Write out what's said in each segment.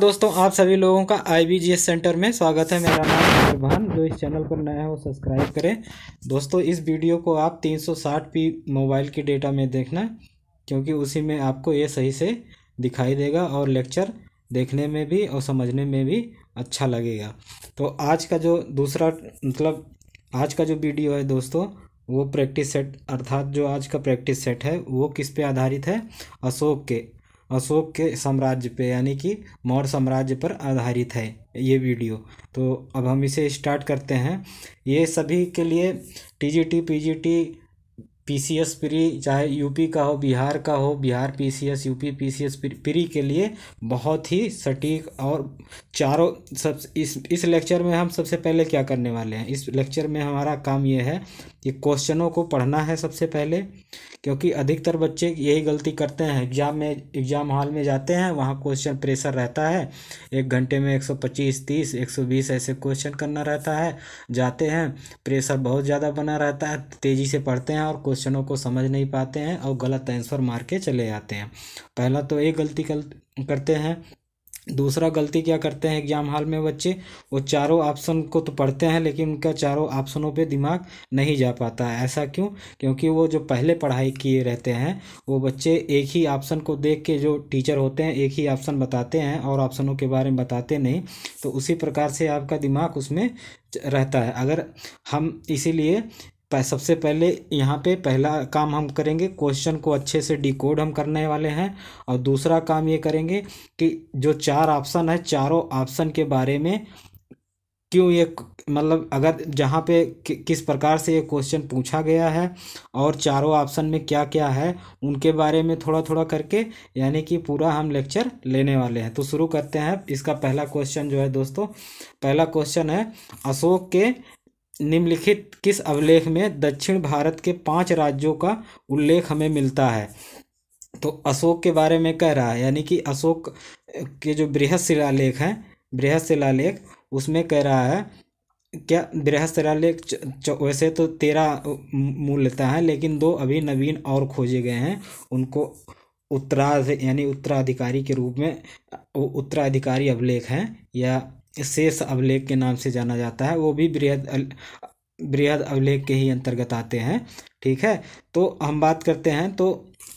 दोस्तों आप सभी लोगों का आईबीजीएस सेंटर में स्वागत है मेरा नाम प्रभान जो इस चैनल पर नया है वो सब्सक्राइब करें दोस्तों इस वीडियो को आप पी मोबाइल के डेटा में देखना क्योंकि उसी में आपको ये सही से दिखाई देगा और लेक्चर देखने में भी और समझने में भी अच्छा लगेगा तो आज का जो दूसरा मतलब आज का जो वीडियो है दोस्तों वो प्रैक्टिस सेट अर्थात जो आज का प्रैक्टिस सेट है वो किस पे आधारित है अशोक के अशोक के साम्राज्य पे यानी कि मौर्य साम्राज्य पर आधारित है ये वीडियो तो अब हम इसे स्टार्ट करते हैं ये सभी के लिए T G T P G T P C S pre चाहे यूपी का हो बिहार का हो Bihar P C S UP P C S pre के लिए बहुत ही सटीक और चारों सब इस इस लेक्चर में हम सबसे पहले क्या करने वाले हैं इस लेक्चर में हमारा काम ये है ये क्वेश्चनों को पढ़ना है सबसे पहले क्योंकि अधिकतर बच्चे यही गलती करते हैं एग्ज़ाम में एग्ज़ाम हॉल में जाते हैं वहाँ क्वेश्चन प्रेशर रहता है एक घंटे में 125 30 120 ऐसे क्वेश्चन करना रहता है जाते हैं प्रेशर बहुत ज़्यादा बना रहता है तेज़ी से पढ़ते हैं और क्वेश्चनों को समझ नहीं पाते हैं और गलत आंसर मार के चले जाते हैं पहला तो ये गलती करते हैं दूसरा गलती क्या करते हैं एग्ज़ाम हाल में बच्चे वो चारों ऑप्शन को तो पढ़ते हैं लेकिन उनका चारों ऑप्शनों पे दिमाग नहीं जा पाता है ऐसा क्यों क्योंकि वो जो पहले पढ़ाई किए रहते हैं वो बच्चे एक ही ऑप्शन को देख के जो टीचर होते हैं एक ही ऑप्शन बताते हैं और ऑप्शनों के बारे में बताते नहीं तो उसी प्रकार से आपका दिमाग उसमें रहता है अगर हम इसीलिए सबसे पहले यहाँ पे पहला काम हम करेंगे क्वेश्चन को अच्छे से डिकोड हम करने वाले हैं और दूसरा काम ये करेंगे कि जो चार ऑप्शन है चारों ऑप्शन के बारे में क्यों ये मतलब अगर जहाँ पे कि, किस प्रकार से ये क्वेश्चन पूछा गया है और चारों ऑप्शन में क्या क्या है उनके बारे में थोड़ा थोड़ा करके यानी कि पूरा हम लेक्चर लेने वाले हैं तो शुरू करते हैं इसका पहला क्वेश्चन जो है दोस्तों पहला क्वेश्चन है अशोक के निम्नलिखित किस अभिलेख में दक्षिण भारत के पांच राज्यों का उल्लेख हमें मिलता है तो अशोक के बारे में कह रहा है यानी कि अशोक के जो बृहद शिलालेख हैं बृहद शिलालेख उसमें कह रहा है क्या बृहद शिलालेख वैसे तो तेरह मूल्यता है लेकिन दो अभी नवीन और खोजे गए हैं उनको उत्तराध यानी उत्तराधिकारी के रूप में उत्तराधिकारी अभिलेख हैं या शेष अभिलेख के नाम से जाना जाता है वो भी बृहद बृहद अभिलेख के ही अंतर्गत आते हैं ठीक है तो हम बात करते हैं तो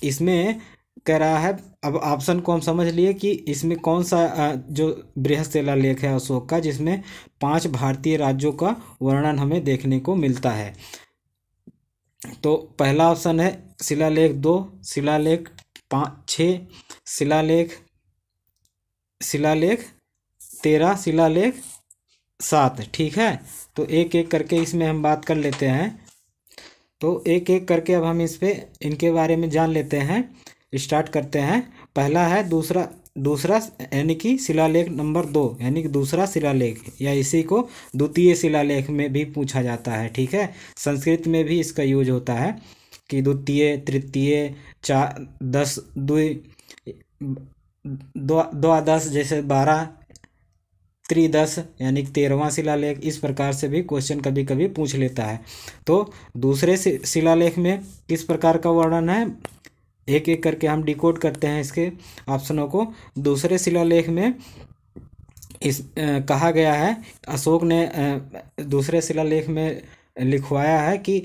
इसमें कह रहा है अब ऑप्शन को हम समझ लिए कि इसमें कौन सा जो बृहद शिला लेख है अशोक का जिसमें पांच भारतीय राज्यों का वर्णन हमें देखने को मिलता है तो पहला ऑप्शन है शिलालेख दो शिलालेख पाँच छः शिलालेख शिलालेख तेरह शिलालेख सात ठीक है तो एक एक करके इसमें हम बात कर लेते हैं तो एक एक करके अब हम इस पर इनके बारे में जान लेते हैं स्टार्ट करते हैं पहला है दूसरा दूसरा यानी कि शिलालेख नंबर दो यानी कि दूसरा शिलालेख या इसी को द्वितीय शिलालेख में भी पूछा जाता है ठीक है संस्कृत में भी इसका यूज होता है कि द्वितीय तृतीय चार दस दुई द्वादश जैसे बारह त्रिदश यानी तेरहवा शिलालेख इस प्रकार से भी क्वेश्चन कभी कभी पूछ लेता है तो दूसरे शिलालेख में किस प्रकार का वर्णन है एक एक करके हम डिकोड करते हैं इसके ऑप्शनों को दूसरे शिलालेख में इस आ, कहा गया है अशोक ने आ, दूसरे शिलालेख में लिखवाया है कि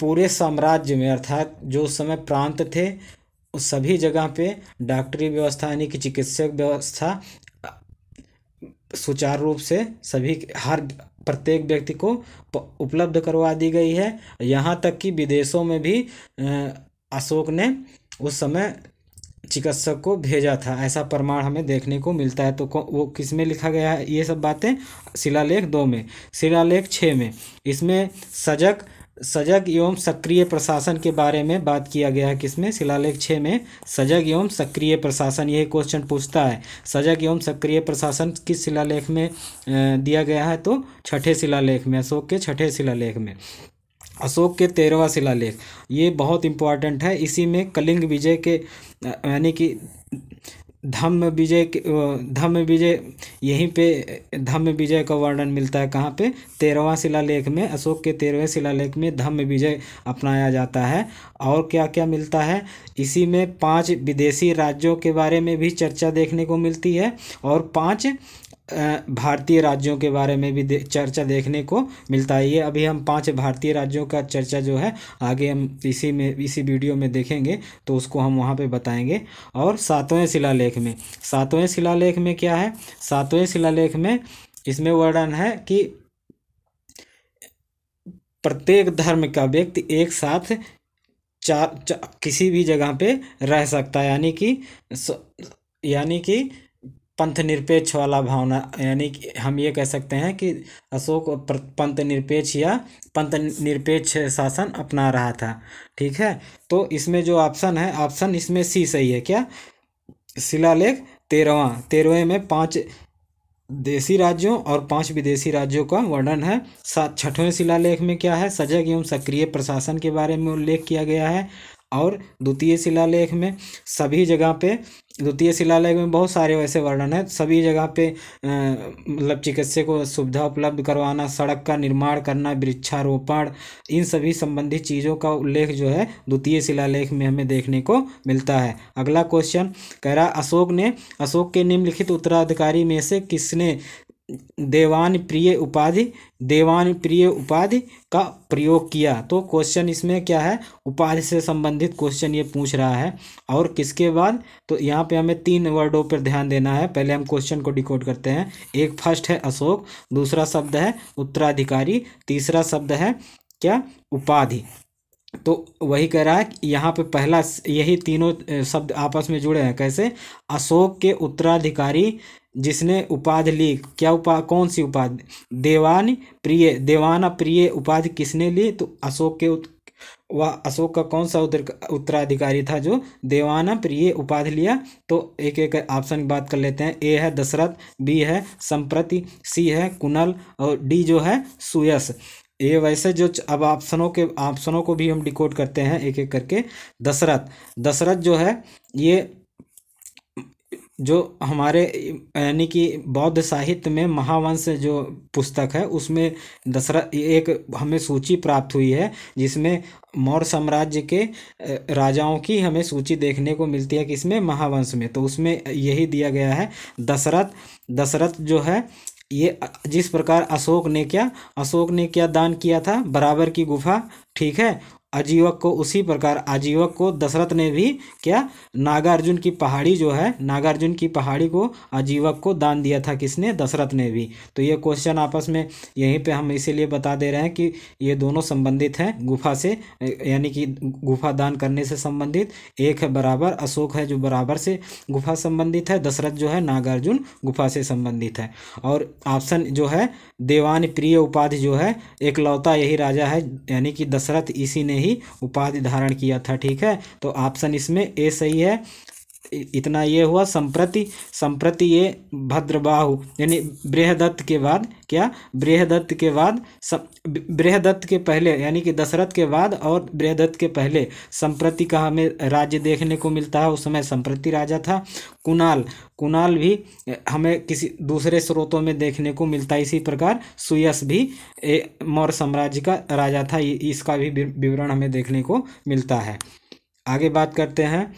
पूरे साम्राज्य में अर्थात जो उस समय प्रांत थे उस सभी जगह पे डॉक्टरी व्यवस्था यानी कि चिकित्सक व्यवस्था सुचारू रूप से सभी हर प्रत्येक व्यक्ति को उपलब्ध करवा दी गई है यहाँ तक कि विदेशों में भी अशोक ने उस समय चिकित्सक को भेजा था ऐसा प्रमाण हमें देखने को मिलता है तो वो किस में लिखा गया है ये सब बातें शिलालेख दो में शिलालेख छः में इसमें सजग सजग एवं सक्रिय प्रशासन के बारे में बात किया गया है किसमें शिलालेख छः में सजग एवं सक्रिय प्रशासन यही क्वेश्चन पूछता है सजग एवं सक्रिय प्रशासन किस शिलालेख में दिया गया है तो छठे शिलालेख में अशोक के छठे शिलालेख में अशोक के तेरहवा शिलालेख ये बहुत इंपॉर्टेंट है इसी में कलिंग विजय के यानी कि धम्म विजय धम्म विजय यहीं पे धम्म विजय का वर्णन मिलता है कहाँ पे तेरहवा शिलालेख में अशोक के तेरहवें शिलालेख में धम्म विजय अपनाया जाता है और क्या क्या मिलता है इसी में पांच विदेशी राज्यों के बारे में भी चर्चा देखने को मिलती है और पांच भारतीय राज्यों के बारे में भी दे, चर्चा देखने को मिलता है ये अभी हम पांच भारतीय राज्यों का चर्चा जो है आगे हम इसी में इसी वीडियो में देखेंगे तो उसको हम वहाँ पे बताएंगे और सातवें शिलालेख में सातवें शिलालेख में क्या है सातवें शिलालेख में इसमें वर्णन है कि प्रत्येक धर्म का व्यक्ति एक साथ चार चा, किसी भी जगह पे रह सकता है यानी कि यानी कि पंथ निरपेक्ष वाला भावना यानी कि हम ये कह सकते हैं कि अशोक पंथ निरपेक्ष या पंथ निरपेक्ष शासन अपना रहा था ठीक है तो इसमें जो ऑप्शन है ऑप्शन इसमें सी सही है क्या शिलालेख तेरहवा तेरहवें में पांच देशी राज्यों और पांच विदेशी राज्यों का वर्णन है सात छठवें शिलालेख में क्या है सजग एवं सक्रिय प्रशासन के बारे में उल्लेख किया गया है और द्वितीय शिलालेख में सभी जगह पे द्वितीय शिलालेख में बहुत सारे वैसे वर्णन है सभी जगह पे मतलब चिकित्सक को सुविधा उपलब्ध करवाना सड़क का निर्माण करना वृक्षारोपण इन सभी संबंधी चीज़ों का उल्लेख जो है द्वितीय शिलालेख में हमें देखने को मिलता है अगला क्वेश्चन कह रहा अशोक ने अशोक के निम्नलिखित उत्तराधिकारी में से किसने देवान प्रिय उपाधि देवान प्रिय उपाधि का प्रयोग किया तो क्वेश्चन इसमें क्या है उपाधि से संबंधित क्वेश्चन ये पूछ रहा है और किसके बाद तो यहाँ पे हमें तीन वर्डों पर ध्यान देना है पहले हम क्वेश्चन को डिकोड करते हैं एक फर्स्ट है अशोक दूसरा शब्द है उत्तराधिकारी तीसरा शब्द है क्या उपाधि तो वही कह रहा है कि यहाँ पे पहला यही तीनों शब्द आपस में जुड़े हैं कैसे अशोक के उत्तराधिकारी जिसने उपाधि ली क्या उपा कौन सी उपाधि देवान प्रिय देवाना प्रिय उपाधि किसने ली तो अशोक के वह अशोक का कौन सा उत्तराधिकारी था जो देवाना प्रिय उपाधि लिया तो एक एक ऑप्शन की बात कर लेते हैं ए है दशरथ बी है संप्रति सी है कुनल और डी जो है सुयस ये वैसे जो अब ऑप्शनों के ऑप्शनों को भी हम डिकोड करते हैं एक एक करके दशरथ दशरथ जो है ये जो हमारे यानी कि बौद्ध साहित्य में महावंश जो पुस्तक है उसमें दशरथ एक हमें सूची प्राप्त हुई है जिसमें मौर्य साम्राज्य के राजाओं की हमें सूची देखने को मिलती है किसमें महावंश में तो उसमें यही दिया गया है दशरथ दशरथ जो है ये जिस प्रकार अशोक ने क्या अशोक ने क्या दान किया था बराबर की गुफा ठीक है आजीवक को उसी प्रकार आजीवक को दशरथ ने भी क्या नागार्जुन की पहाड़ी जो है नागार्जुन की पहाड़ी को आजीवक को दान दिया था किसने दशरथ ने भी तो ये क्वेश्चन आपस में यहीं पे हम इसीलिए बता दे रहे हैं कि ये दोनों संबंधित हैं गुफा से यानी कि गुफा दान करने से संबंधित एक है बराबर अशोक है जो बराबर से गुफा संबंधित है दशरथ जो है नागार्जुन गुफा से संबंधित है और ऑप्शन जो है देवान प्रिय उपाधि जो है एकलौता यही राजा है यानी कि दशरथ इसी ने ही उपाधि धारण किया था ठीक है तो ऑप्शन इसमें ए सही है इतना ये हुआ संप्रति संप्रति ये भद्रबाहु यानी बृहदत्त के बाद क्या बृहदत्त के बाद बृहदत्त के पहले यानी कि दशरथ के बाद और बृहदत्त के पहले संप्रति का हमें राज्य देखने को मिलता है उस समय संप्रति राजा था कुणाल कुणाल भी हमें किसी दूसरे स्रोतों में देखने को मिलता है इसी प्रकार सुयस भी मौर्य साम्राज्य का राजा था इसका भी विवरण हमें देखने को मिलता है आगे बात करते हैं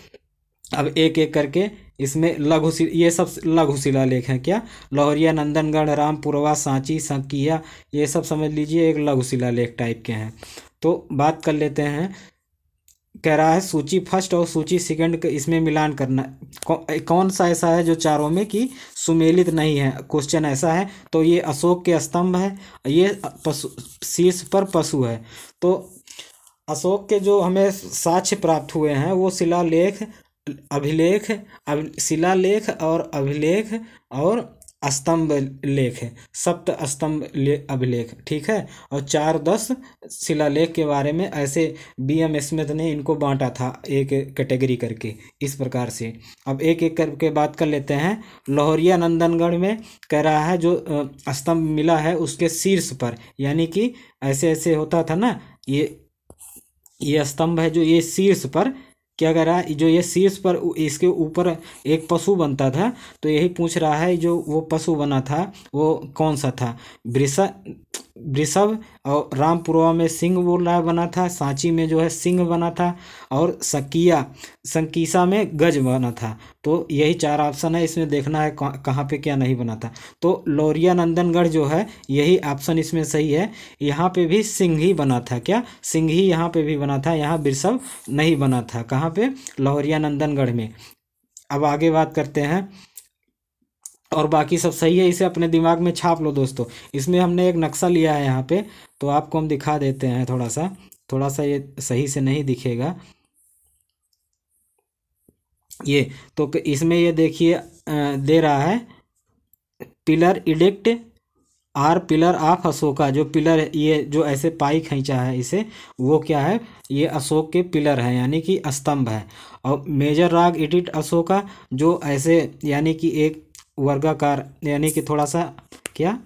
अब एक एक करके इसमें लघु ये सब लघु शिला लेख हैं क्या लाहौरिया नंदनगढ़ रामपुरवा सांची संकिया ये सब समझ लीजिए एक लघु शिला लेख टाइप के हैं तो बात कर लेते हैं कह रहा है सूची फर्स्ट और सूची सेकंड इसमें मिलान करना कौ, कौन सा ऐसा है जो चारों में कि सुमेलित नहीं है क्वेश्चन ऐसा है तो ये अशोक के स्तंभ है ये पशु शीर्ष पर पशु है तो अशोक के जो हमें साक्ष्य प्राप्त हुए हैं वो शिलालेख अभिलेख अभ शिलालेख और अभिलेख और स्तंभ लेख सप्त स्तंभ अभिलेख ठीक है और चार दस शिलालेख के बारे में ऐसे बी एम स्मिथ ने इनको बांटा था एक कैटेगरी करके इस प्रकार से अब एक एक करके बात कर लेते हैं लाहौरिया नंदनगढ़ में कह रहा है जो स्तंभ मिला है उसके शीर्ष पर यानी कि ऐसे ऐसे होता था ना ये ये स्तंभ है जो ये शीर्ष पर क्या कह रहा है जो ये शीर्ष पर इसके ऊपर एक पशु बनता था तो यही पूछ रहा है जो वो पशु बना था वो कौन सा था वृषा ऋषभ और रामपुरवा में सिंह बोला बना था सांची में जो है सिंह बना था और सकिया संकीसा में गज बना था तो यही चार ऑप्शन है इसमें देखना है कहाँ पे क्या नहीं बना था तो लौरिया नंदनगढ़ जो है यही ऑप्शन इसमें सही है यहाँ पे भी सिंह ही बना था क्या सिंह ही यहाँ पे भी बना था यहाँ वृषभ नहीं बना था कहाँ पे लौरिया नंदनगढ़ में अब आगे बात करते हैं और बाकी सब सही है इसे अपने दिमाग में छाप लो दोस्तों इसमें हमने एक नक्शा लिया है यहाँ पे तो आपको हम दिखा देते हैं थोड़ा सा थोड़ा सा ये सही से नहीं दिखेगा ये तो इसमें ये देखिए दे रहा है pillar edict or pillar of Ashoka जो पिलर ये जो ऐसे पाई खींचा है इसे वो क्या है ये अशोक के पिलर है यानी कि स्तंभ है और मेजर राग इडिट अशोका जो ऐसे यानी कि एक वर्गाकार यानी कि थोड़ा सा क्या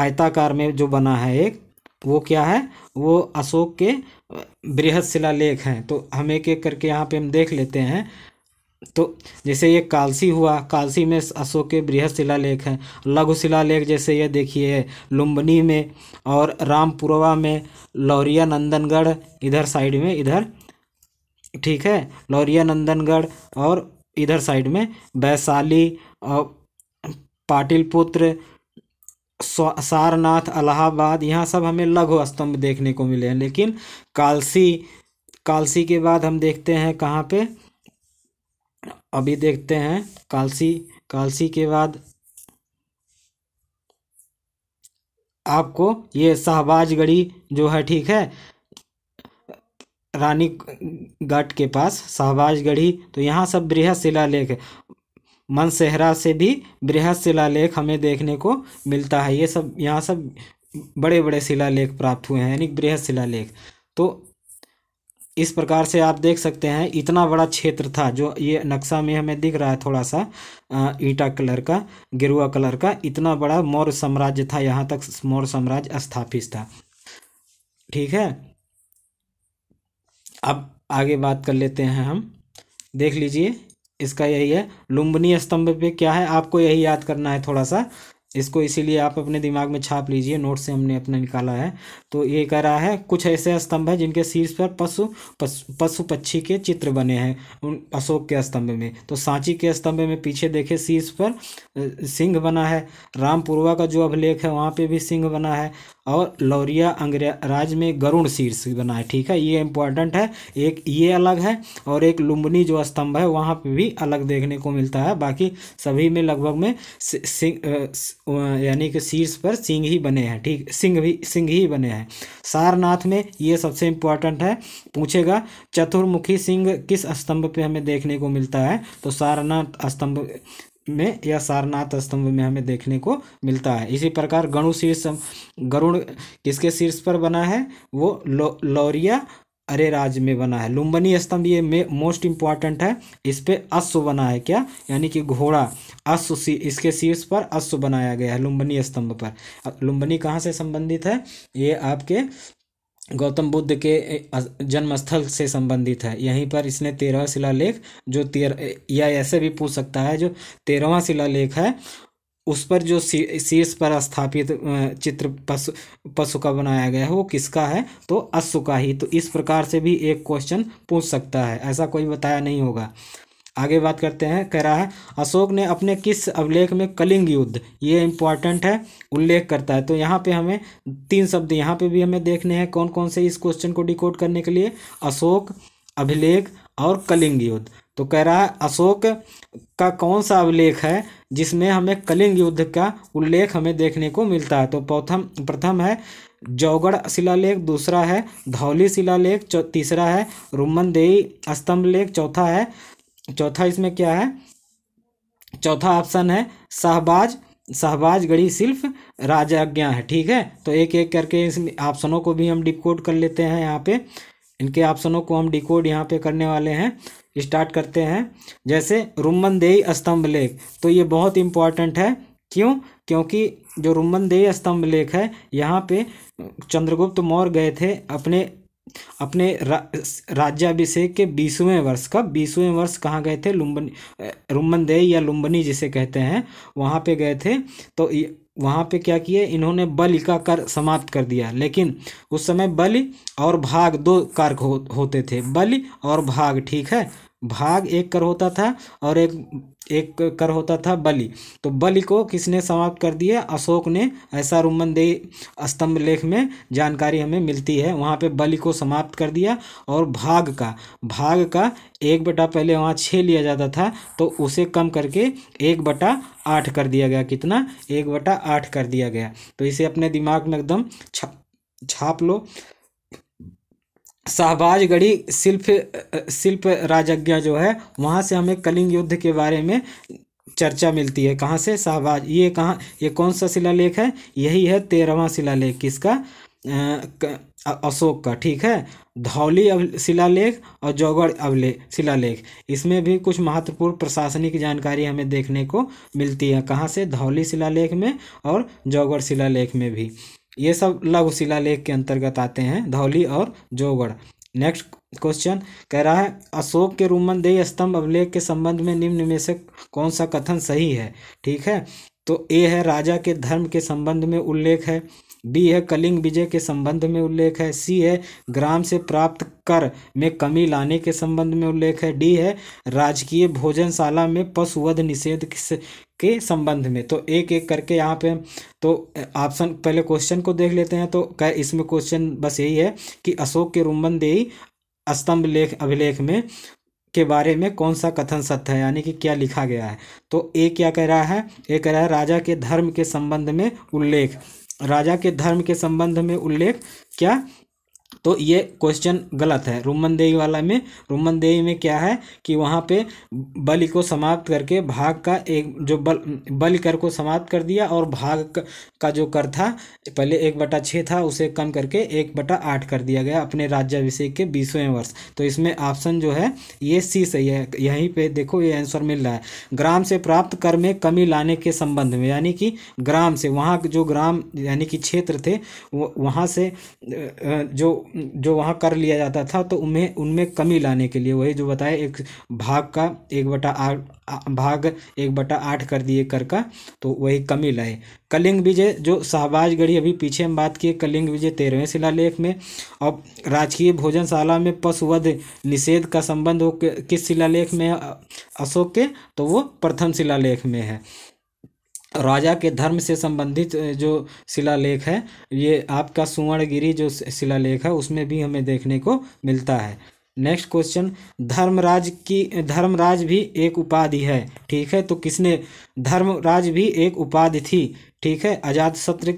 आयताकार में जो बना है एक वो क्या है वो अशोक के बृहद शिलालेख हैं तो हम एक एक करके यहाँ पे हम देख लेते हैं तो जैसे ये कालसी हुआ कालसी में अशोक के बृहद शिलालेख हैं लघु शिलालेख जैसे ये देखिए लुम्बनी में और रामपुरवा में लौरिया नंदनगढ़ इधर साइड में इधर ठीक है लौरिया नंदनगढ़ और इधर साइड में वैशाली पाटिलपुत्र सारनाथ अलाहाबाद यहाँ सब हमें लघु स्तंभ देखने को मिले हैं लेकिन कालसी कालसी के बाद हम देखते हैं कहाँ पे अभी देखते हैं कालसी कालसी के बाद आपको ये शाहबाजगढ़ी जो है ठीक है रानी घाट के पास शाहबाजगढ़ी तो यहाँ सब बृहद शिलालेख लेख मनसेहरा से भी बृहद शिलालेख हमें देखने को मिलता है ये सब यहाँ सब बड़े बड़े शिलालेख प्राप्त हुए हैं यानी बृहद शिलालेख तो इस प्रकार से आप देख सकते हैं इतना बड़ा क्षेत्र था जो ये नक्शा में हमें दिख रहा है थोड़ा सा ईटा कलर का गिरुआ कलर का इतना बड़ा मौर्य साम्राज्य था यहाँ तक मौर्य साम्राज्य स्थापित था ठीक है अब आगे बात कर लेते हैं हम देख लीजिए इसका यही है लुम्बनी स्तंभ पे क्या है आपको यही याद करना है थोड़ा सा इसको इसीलिए आप अपने दिमाग में छाप लीजिए नोट से हमने अपना निकाला है तो ये कह रहा है कुछ ऐसे स्तंभ हैं जिनके शीर्ष पर पशु पशु पक्षी के चित्र बने हैं उन अशोक के स्तंभ में तो सांची के स्तंभ में पीछे देखे शीर्ष पर सिंह बना है रामपुरवा का जो अभिलेख है वहाँ पे भी सिंह बना है और लौरिया राज में गरुण शीर्ष बना है ठीक है ये इंपॉर्टेंट है एक ये अलग है और एक लुम्बनी जो स्तंभ है वहाँ पे भी अलग देखने को मिलता है बाकी सभी में लगभग में सिंह यानी कि शीर्ष पर सिंह ही बने हैं ठीक सिंह भी सिंह ही बने हैं सारनाथ में ये सबसे इम्पोर्टेंट है पूछेगा चतुर्मुखी सिंह किस स्तंभ पर हमें देखने को मिलता है तो सारनाथ स्तंभ में या सारनाथ स्तंभ में हमें देखने को मिलता है इसी प्रकार गणु शीर्ष गरुण किसके शीर्ष पर बना है वो लौरिया अरे राज में बना है लुम्बनी स्तंभ ये मोस्ट इम्पॉर्टेंट है इस पे अश्व बना है क्या यानी कि घोड़ा अश्व इसके शीर्ष पर अश्व बनाया गया है लुम्बनी स्तंभ पर लुम्बनी कहाँ से संबंधित है ये आपके गौतम बुद्ध के जन्मस्थल से संबंधित है यहीं पर इसने तेरहवा शिलालेख जो तेर या ऐसे भी पूछ सकता है जो तेरहवा शिलालेख है उस पर जो शीर्ष पर स्थापित चित्र पशु पशु का बनाया गया है वो किसका है तो अश्व का ही तो इस प्रकार से भी एक क्वेश्चन पूछ सकता है ऐसा कोई बताया नहीं होगा आगे बात करते हैं कह रहा है अशोक ने अपने किस अभिलेख में कलिंग युद्ध ये इंपॉर्टेंट है उल्लेख करता है तो यहाँ पे हमें तीन शब्द यहाँ पे भी हमें देखने हैं कौन कौन से इस क्वेश्चन को डिकोड करने के लिए अशोक अभिलेख और कलिंग युद्ध तो कह रहा है अशोक का कौन सा अभिलेख है जिसमें हमें कलिंग युद्ध का उल्लेख हमें देखने को मिलता है तो प्रथम प्रथम है जौगढ़ शिलालेख दूसरा है धौली शिलालेख तीसरा है देई स्तंभ लेख चौथा है चौथा इसमें क्या है चौथा ऑप्शन है शाहबाज शाहबाज गढ़ी सिल्फ राजाज्ञा है ठीक है तो एक एक करके इस ऑप्शनों को भी हम डिकोड कर लेते हैं यहाँ पे इनके ऑप्शनों को हम डिकोड यहाँ पे करने वाले हैं स्टार्ट करते हैं जैसे रुमन देई स्तंभ लेख तो ये बहुत इंपॉर्टेंट है क्यों क्योंकि जो रुमन देई स्तंभ लेख है यहाँ पे चंद्रगुप्त मौर्य गए थे अपने अपने रा, राज्याभिषेक के बीसवें वर्ष का बीसवें वर्ष कहाँ गए थे लुम्बनी रुम्बनदेह या लुम्बनी जिसे कहते हैं वहाँ पे गए थे तो वहाँ पे क्या किए इन्होंने बलि का कर समाप्त कर दिया लेकिन उस समय बलि और भाग दो कार हो, होते थे बलि और भाग ठीक है भाग एक कर होता था और एक एक कर होता था बलि तो बलि को किसने समाप्त कर दिया अशोक ने ऐसा रुमन दे स्तंभ लेख में जानकारी हमें मिलती है वहाँ पे बलि को समाप्त कर दिया और भाग का भाग का एक बटा पहले वहाँ छः लिया जाता था तो उसे कम करके एक बटा आठ कर दिया गया कितना एक बटा आठ कर दिया गया तो इसे अपने दिमाग में एकदम छाप लो शाहबाजगढ़ी शिल्प शिल्प राजज्ञा जो है वहाँ से हमें कलिंग युद्ध के बारे में चर्चा मिलती है कहाँ से शाहबाज ये कहाँ ये कौन सा शिलालेख है यही है तेरहवा शिलालेख किसका अशोक का ठीक है धौली शिलालेख और जौगढ़ अवले शिलालेख इसमें भी कुछ महत्वपूर्ण प्रशासनिक जानकारी हमें देखने को मिलती है कहाँ से धौली शिलालेख में और जौगढ़ शिलालेख में भी ये सब लघु शिला लेख के अंतर्गत आते हैं धौली और जोगढ़ नेक्स्ट क्वेश्चन कह रहा है अशोक के रूमन देय स्तंभ अभिलेख के संबंध में निम्न में से कौन सा कथन सही है ठीक है तो ए है राजा के धर्म के संबंध में उल्लेख है डी है कलिंग विजय के संबंध में उल्लेख है सी है ग्राम से प्राप्त कर में कमी लाने के संबंध में उल्लेख है डी है राजकीय भोजनशाला में पशुवध निषेध के संबंध में तो एक एक करके यहाँ पे तो ऑप्शन पहले क्वेश्चन को देख लेते हैं तो क्या इसमें क्वेश्चन बस यही है कि अशोक के रुमन देई स्तंभ लेख अभिलेख में के बारे में कौन सा कथन सत्य है यानी कि क्या लिखा गया है तो ए क्या कह रहा है ए कह रहा है राजा के धर्म के संबंध में उल्लेख राजा के धर्म के संबंध में उल्लेख क्या तो ये क्वेश्चन गलत है रोमन देवी वाला में रोमन देवी में क्या है कि वहाँ पे बलि को समाप्त करके भाग का एक जो बल बलि कर को समाप्त कर दिया और भाग का जो कर था पहले एक बटा छः था उसे कम करके एक बटा आठ कर दिया गया अपने राज्याभिषेक के बीसवें वर्ष तो इसमें ऑप्शन जो है ये सी सही है यहीं पर देखो ये आंसर मिल रहा है ग्राम से प्राप्त कर में कमी लाने के संबंध में यानी कि ग्राम से वहाँ जो ग्राम यानी कि क्षेत्र थे वहाँ से जो जो वहाँ कर लिया जाता था तो उनमें उनमें कमी लाने के लिए वही जो बताया एक भाग का एक बटा आठ भाग एक बटा आठ कर दिए कर का तो वही कमी लाए कलिंग विजय जो शाहबाजगढ़ी अभी पीछे हम बात किए कलिंग विजय तेरहवें शिलालेख में और राजकीय भोजनशाला में पशुवध निषेध का संबंध वो किस शिलालेख में अशोक के तो वो प्रथम शिलालेख में है राजा के धर्म से संबंधित जो शिलालेख है ये आपका सुवर्णगिरी जो शिलालेख है उसमें भी हमें देखने को मिलता है नेक्स्ट क्वेश्चन धर्मराज की धर्मराज भी एक उपाधि है ठीक है तो किसने धर्मराज भी एक उपाधि थी ठीक है आजाद सत्र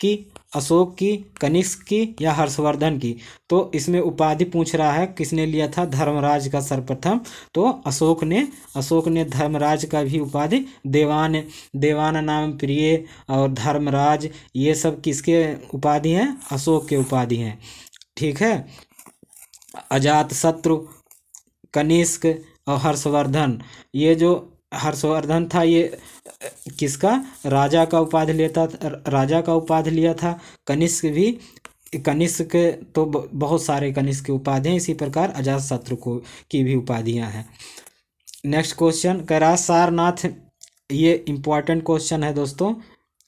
की अशोक की कनिष्क की या हर्षवर्धन की तो इसमें उपाधि पूछ रहा है किसने लिया था धर्मराज का सर्वप्रथम तो अशोक ने अशोक ने धर्मराज का भी उपाधि देवान देवान नाम प्रिय और धर्मराज ये सब किसके उपाधि हैं अशोक के उपाधि हैं ठीक है अजात शत्रु कनिष्क और हर्षवर्धन ये जो हर्षवर्धन था ये किसका राजा का उपाधि लेता राजा का उपाधि लिया था कनिष्क भी कनिष्क के तो बहुत सारे कनिष्क उपाधि उपाधियाँ इसी प्रकार अजात शत्रु को की भी उपाधियाँ हैं नेक्स्ट क्वेश्चन कैराज सारनाथ ये इम्पॉर्टेंट क्वेश्चन है दोस्तों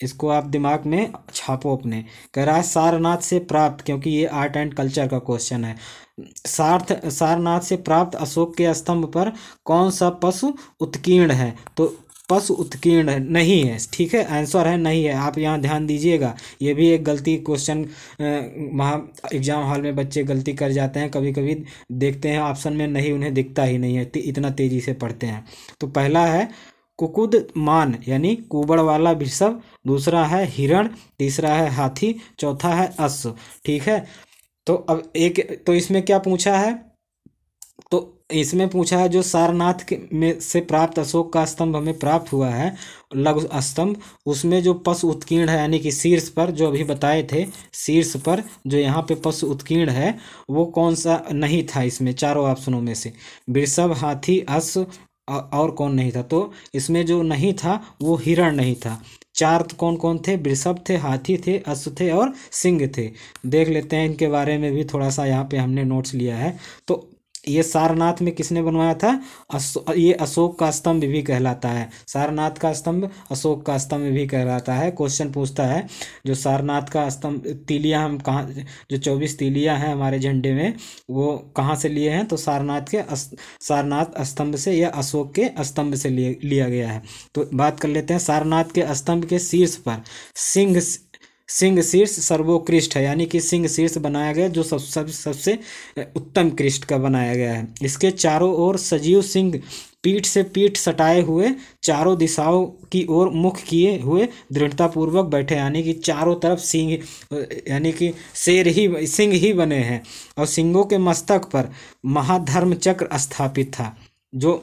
इसको आप दिमाग में छापो अपने कैराज सारनाथ से प्राप्त क्योंकि ये आर्ट एंड कल्चर का क्वेश्चन है सार्थ सारनाथ से प्राप्त अशोक के स्तंभ पर कौन सा पशु उत्कीर्ण है तो पशु उत्कीर्ण नहीं है ठीक है आंसर है नहीं है आप यहाँ ध्यान दीजिएगा ये भी एक गलती क्वेश्चन महा एग्जाम हॉल में बच्चे गलती कर जाते हैं कभी कभी देखते हैं ऑप्शन में नहीं उन्हें दिखता ही नहीं है इतना तेज़ी से पढ़ते हैं तो पहला है कुकुद मान यानी कुबड़ वाला वृषभ दूसरा है हिरण तीसरा है हाथी चौथा है अश्व ठीक है तो अब एक तो इसमें क्या पूछा है तो इसमें पूछा है जो सारनाथ में से प्राप्त अशोक का स्तंभ हमें प्राप्त हुआ है लघु स्तंभ उसमें जो पशु उत्कीर्ण है यानी कि शीर्ष पर जो अभी बताए थे शीर्ष पर जो यहाँ पे पशु उत्कीर्ण है वो कौन सा नहीं था इसमें चारों ऑप्शनों में से वृषभ हाथी अश्व और कौन नहीं था तो इसमें जो नहीं था वो हिरण नहीं था चार कौन कौन थे वृषभ थे हाथी थे अश्व थे और सिंह थे देख लेते हैं इनके बारे में भी थोड़ा सा यहाँ पे हमने नोट्स लिया है तो ये सारनाथ में किसने बनवाया था अशो ये अशोक का स्तंभ भी कहलाता है सारनाथ का स्तंभ अशोक का स्तंभ भी कहलाता है क्वेश्चन पूछता है जो सारनाथ का स्तंभ तिलिया हम कहाँ जो चौबीस तिलिया हैं हमारे झंडे में वो कहाँ से लिए हैं तो सारनाथ के सारनाथ स्तंभ से या अशोक के स्तंभ से लिए लिया गया है तो बात कर लेते हैं सारनाथ के स्तंभ के शीर्ष पर सिंह सिंह शीर्ष सर्वोकृष्ट है यानी कि सिंह शीर्ष बनाया गया जो सब सब सबसे उत्तम कृष्ट का बनाया गया है इसके चारों ओर सजीव सिंह पीठ से पीठ सटाए हुए चारों दिशाओं की ओर मुख किए हुए दृढ़तापूर्वक बैठे यानी कि चारों तरफ सिंह यानी कि शेर ही सिंह ही बने हैं और सिंहों के मस्तक पर महाधर्म चक्र स्थापित था जो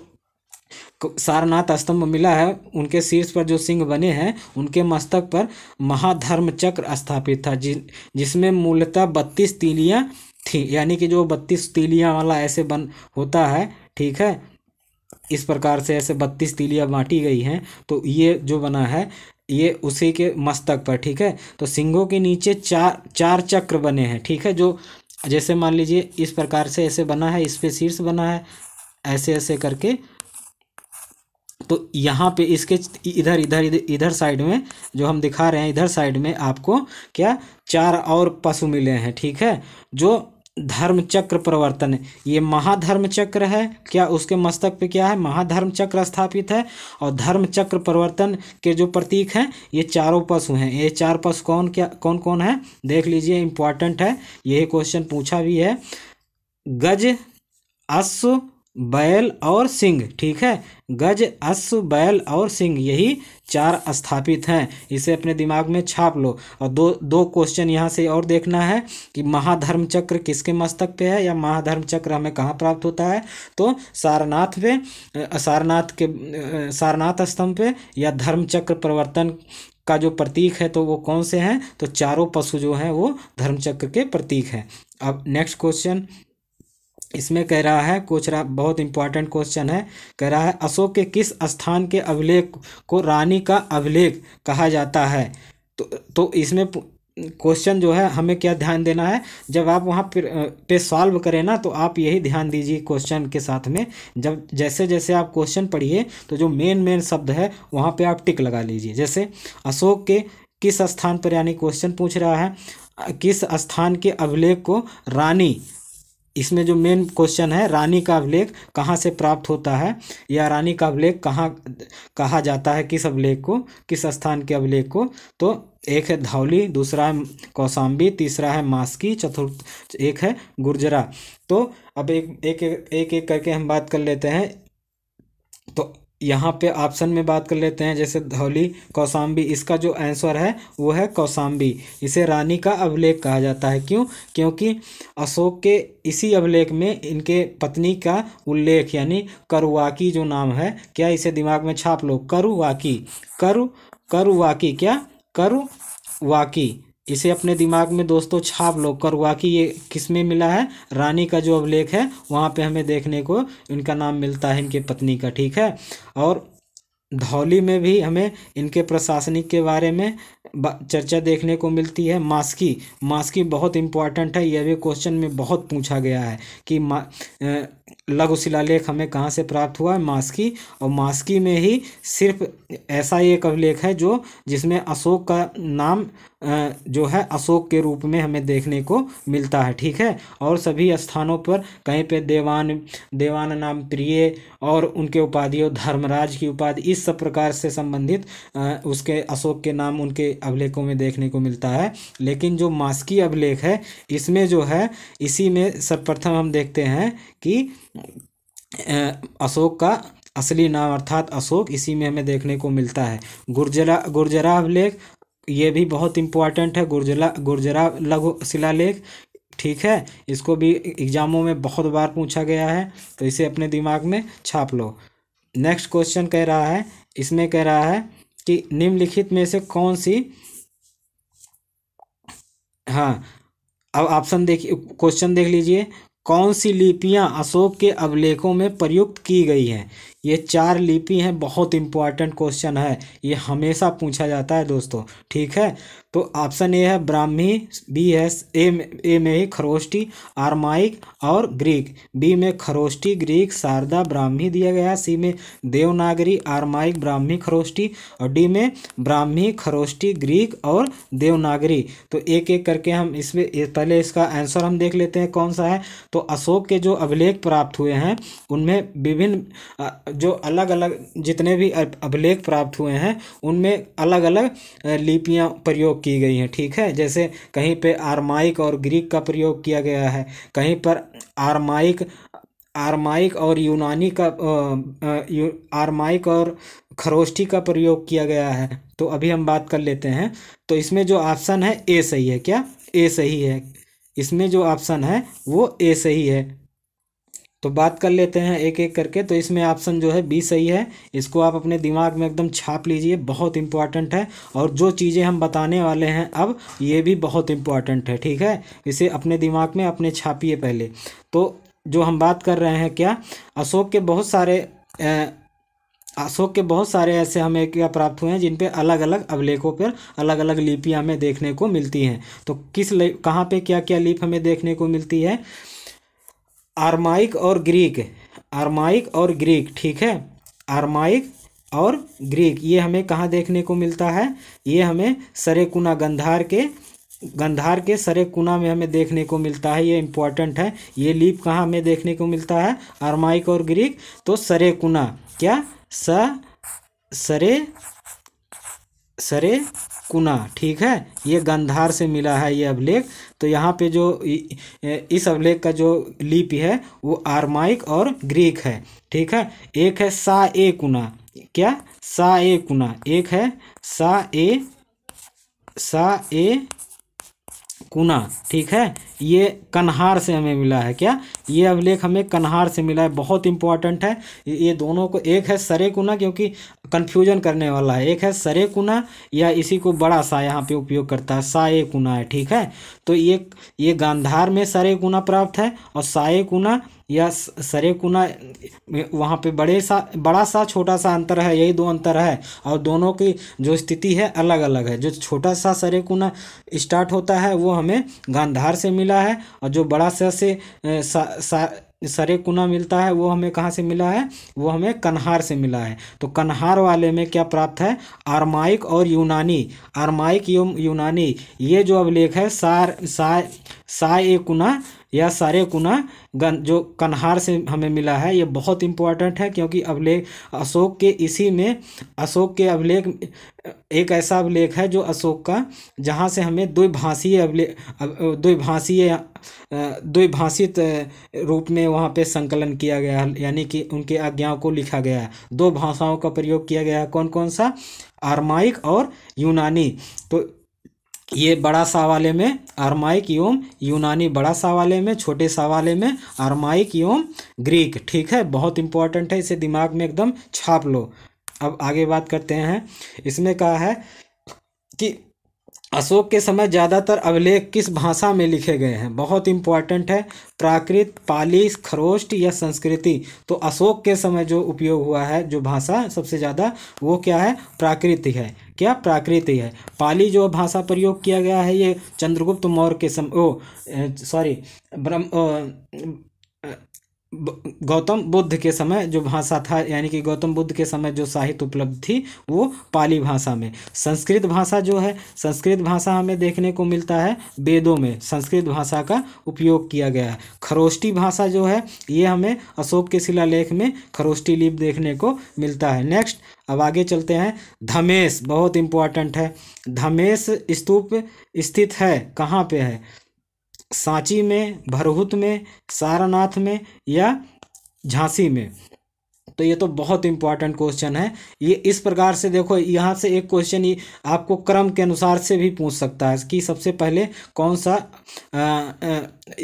सारनाथ स्तंभ मिला है उनके शीर्ष पर जो सिंह बने हैं उनके मस्तक पर महाधर्म चक्र स्थापित था जि जिसमें मूलतः बत्तीस तीलियाँ थी यानी कि जो बत्तीस तीलियाँ वाला ऐसे बन होता है ठीक है इस प्रकार से ऐसे बत्तीस तीलियाँ बांटी गई हैं तो ये जो बना है ये उसी के मस्तक पर ठीक है तो सिंगों के नीचे चार चार चक्र बने हैं ठीक है जो जैसे मान लीजिए इस प्रकार से ऐसे बना है इस पे शीर्ष बना है ऐसे ऐसे करके तो यहाँ पे इसके इधर इधर इधर इधर साइड में जो हम दिखा रहे हैं इधर साइड में आपको क्या चार और पशु मिले हैं ठीक है जो धर्म चक्र प्रवर्तन ये महाधर्म चक्र है क्या उसके मस्तक पे क्या है महाधर्म चक्र स्थापित है और धर्म चक्र प्रवर्तन के जो प्रतीक हैं ये चारों पशु हैं ये चार पशु कौन क्या कौन कौन है देख लीजिए इम्पॉर्टेंट है यही क्वेश्चन पूछा भी है गज अश्व बैल और सिंह ठीक है गज अश्व बैल और सिंह यही चार स्थापित हैं इसे अपने दिमाग में छाप लो और दो दो क्वेश्चन यहाँ से और देखना है कि महाधर्म चक्र किसके मस्तक पे है या महाधर्म चक्र हमें कहाँ प्राप्त होता है तो सारनाथ पे सारनाथ के सारनाथ स्तंभ पे या धर्म चक्र प्रवर्तन का जो प्रतीक है तो वो कौन से हैं तो चारों पशु जो हैं वो धर्मचक्र के प्रतीक हैं अब नेक्स्ट क्वेश्चन इसमें कह रहा है कुछ बहुत इंपॉर्टेंट क्वेश्चन है कह रहा है अशोक के किस स्थान के अभिलेख को रानी का अभिलेख कहा जाता है तो तो इसमें क्वेश्चन जो है हमें क्या ध्यान देना है जब आप वहाँ पे सॉल्व करें ना तो आप यही ध्यान दीजिए क्वेश्चन के साथ में जब जैसे जैसे आप क्वेश्चन पढ़िए तो जो मेन मेन शब्द है वहाँ पे आप टिक लगा लीजिए जैसे अशोक के किस स्थान पर यानी क्वेश्चन पूछ रहा है किस स्थान के अभिलेख को रानी इसमें जो मेन क्वेश्चन है रानी का अभिलेख कहाँ से प्राप्त होता है या रानी का अभिलेख कहाँ कहा जाता है किस अभिलेख को किस स्थान के अभिलेख को तो एक है धौली दूसरा है कौसाम्बी तीसरा है मास्की चतुर्थ एक है गुर्जरा तो अब एक एक एक, एक, एक करके हम बात कर लेते हैं तो यहाँ पे ऑप्शन में बात कर लेते हैं जैसे धौली कौसाम्बी इसका जो आंसर है वो है कौसाम्बी इसे रानी का अभिलेख कहा जाता है क्यों क्योंकि अशोक के इसी अभिलेख में इनके पत्नी का उल्लेख यानी करुवाकी जो नाम है क्या इसे दिमाग में छाप लो करुवाकी करु करुवाकी क्या करुवाकी इसे अपने दिमाग में दोस्तों छाप लो करवा कि ये किस में मिला है रानी का जो अभिलेख है वहाँ पे हमें देखने को इनका नाम मिलता है इनके पत्नी का ठीक है और धौली में भी हमें इनके प्रशासनिक के बारे में चर्चा देखने को मिलती है मास्की मास्की बहुत इंपॉर्टेंट है यह भी क्वेश्चन में बहुत पूछा गया है कि लघु शिलालेख हमें कहाँ से प्राप्त हुआ है मास्की और मास्की में ही सिर्फ ऐसा एक अभिलेख है जो जिसमें अशोक का नाम जो है अशोक के रूप में हमें देखने को मिलता है ठीक है और सभी स्थानों पर कहीं पे देवान देवान नाम प्रिय और उनके उपाधियों धर्मराज की उपाधि इस सब प्रकार से संबंधित उसके अशोक के नाम उनके अभिलेखों में देखने को मिलता है लेकिन जो मास्की अभिलेख है इसमें जो है इसी में सर्वप्रथम हम देखते हैं कि अशोक का असली नाम अर्थात अशोक इसी में हमें देखने को मिलता है गुर्जरा गुर्जरा अभिलेख ये भी बहुत इंपॉर्टेंट है गुर्जरा गुर्जरा लघु शिलालेख ठीक है इसको भी एग्जामों में बहुत बार पूछा गया है तो इसे अपने दिमाग में छाप लो नेक्स्ट क्वेश्चन कह रहा है इसमें कह रहा है कि निम्नलिखित में से कौन सी हाँ अब ऑप्शन देखिए क्वेश्चन देख लीजिए कौन सी लिपियाँ अशोक के अभिलेखों में प्रयुक्त की गई हैं ये चार लिपि हैं बहुत इंपॉर्टेंट क्वेश्चन है ये हमेशा पूछा जाता है दोस्तों ठीक है तो ऑप्शन ए है ब्राह्मी बी है ए में ए में ही खरोष्टी आरमाइक और ग्रीक बी में खरोष्टी ग्रीक शारदा ब्राह्मी दिया गया सी में देवनागरी आरमाइक ब्राह्मी खरोष्टी और डी में ब्राह्मी खरोष्टी ग्रीक और देवनागरी तो एक एक करके हम इसमें पहले इसका आंसर हम देख लेते हैं कौन सा है तो अशोक के जो अभिलेख प्राप्त हुए हैं उनमें विभिन्न जो अलग अलग जितने भी अभिलेख प्राप्त हुए हैं उनमें अलग अलग लिपियाँ प्रयोग की गई हैं ठीक है जैसे कहीं पे आरमाइक और ग्रीक का प्रयोग किया गया है कहीं पर आरमाइक आरमाइक और यूनानी का आरमाइक और खरोष्टी का प्रयोग किया गया है तो अभी हम बात कर लेते हैं तो इसमें जो ऑप्शन है ए सही है क्या ए सही है इसमें जो ऑप्शन है वो ए सही है तो बात कर लेते हैं एक एक करके तो इसमें ऑप्शन जो है बी सही है इसको आप अपने दिमाग में एकदम छाप लीजिए बहुत इंपॉर्टेंट है और जो चीज़ें हम बताने वाले हैं अब ये भी बहुत इंपॉर्टेंट है ठीक है इसे अपने दिमाग में अपने छापिए पहले तो जो हम बात कर रहे हैं क्या अशोक के बहुत सारे ए, अशोक के बहुत सारे ऐसे हमें क्या प्राप्त हुए हैं जिन पे अलग अलग अभिलेखों पर अलग अलग लिपियाँ हमें देखने को मिलती हैं तो किस कहाँ पे क्या क्या लिप हमें देखने को मिलती है आरमाइक और ग्रीक आरमाइक और ग्रीक ठीक है आरमाइक और ग्रीक ये हमें कहाँ देखने को मिलता है ये हमें सरेकुना गंधार के गंधार के सरेकुना में हमें देखने को मिलता है ये इम्पॉर्टेंट है ये लीप कहाँ हमें देखने को मिलता है आरमाइक और ग्रीक तो सरेकुना क्या स सरे सरे कुना ठीक है ये गंधार से मिला है ये अभिलेख तो यहाँ पे जो इस अभिलेख का जो लिपि है वो आर्माइक और ग्रीक है ठीक है एक है सा ए कुना क्या सा ए कुना एक है सा ए सा ए कुना ठीक है ये कन्हार से हमें मिला है क्या ये अभिलेख हमें कन्हार से मिला है बहुत इंपॉर्टेंट है ये दोनों को एक है सरे कुना क्योंकि कन्फ्यूजन करने वाला है एक है सरे कुना या इसी को बड़ा सा यहाँ पे उपयोग करता है साए कुना है ठीक है तो ये ये गांधार में सरे कुना प्राप्त है और साए कुना या सरे कुना वहाँ पे बड़े सा बड़ा सा छोटा सा अंतर है यही दो अंतर है और दोनों की जो स्थिति है अलग अलग है जो छोटा सा सरे कुना स्टार्ट होता है वो हमें गांधार से मिला है और जो बड़ा सा से सा, सा, सरे कुना मिलता है वो हमें कहाँ से मिला है वो हमें कन्हार से मिला है तो कन्हार वाले में क्या प्राप्त है आरमाइक और यूनानी आरमाइक यूनानी ये जो अभिलेख है सार सा सा ए कुना यह सारे गुना गन जो कन्हार से हमें मिला है ये बहुत इंपॉर्टेंट है क्योंकि अभिलेख अशोक के इसी में अशोक के अभिलेख एक ऐसा अभिलेख है जो अशोक का जहाँ से हमें द्विभाषीय अभिलेख द्विभाषीय द्विभाषित रूप में वहाँ पे संकलन किया गया है यानी कि उनके आज्ञाओं को लिखा गया है दो भाषाओं का प्रयोग किया गया है कौन कौन सा आरमाइक और यूनानी तो ये बड़ा सवाले में अरमाइक एवं यूनानी बड़ा सवाले में छोटे सवाले में अरमाइक एवं ग्रीक ठीक है बहुत इंपॉर्टेंट है इसे दिमाग में एकदम छाप लो अब आगे बात करते हैं इसमें कहा है कि अशोक के समय ज़्यादातर अभिलेख किस भाषा में लिखे गए हैं बहुत इंपॉर्टेंट है प्राकृत पाली खरोष्ट या संस्कृति तो अशोक के समय जो उपयोग हुआ है जो भाषा सबसे ज़्यादा वो क्या है प्राकृत है क्या प्राकृत है पाली जो भाषा प्रयोग किया गया है ये चंद्रगुप्त मौर्य के समय ओ सॉरी ब्रह्म गौतम बुद्ध के समय जो भाषा था यानी कि गौतम बुद्ध के समय जो साहित्य उपलब्ध थी वो पाली भाषा में संस्कृत भाषा जो है संस्कृत भाषा हमें देखने को मिलता है वेदों में संस्कृत भाषा का उपयोग किया गया है खरोष्टी भाषा जो है ये हमें अशोक के शिलालेख में खरोष्टी लिप देखने को मिलता है नेक्स्ट अब आगे चलते हैं धमेश बहुत इंपॉर्टेंट है धमेश स्तूप स्थित है कहाँ पर है सांची में भरहुत में सारानाथ में या झांसी में तो ये तो बहुत इंपॉर्टेंट क्वेश्चन है ये इस प्रकार से देखो यहाँ से एक क्वेश्चन ये आपको क्रम के अनुसार से भी पूछ सकता है कि सबसे पहले कौन सा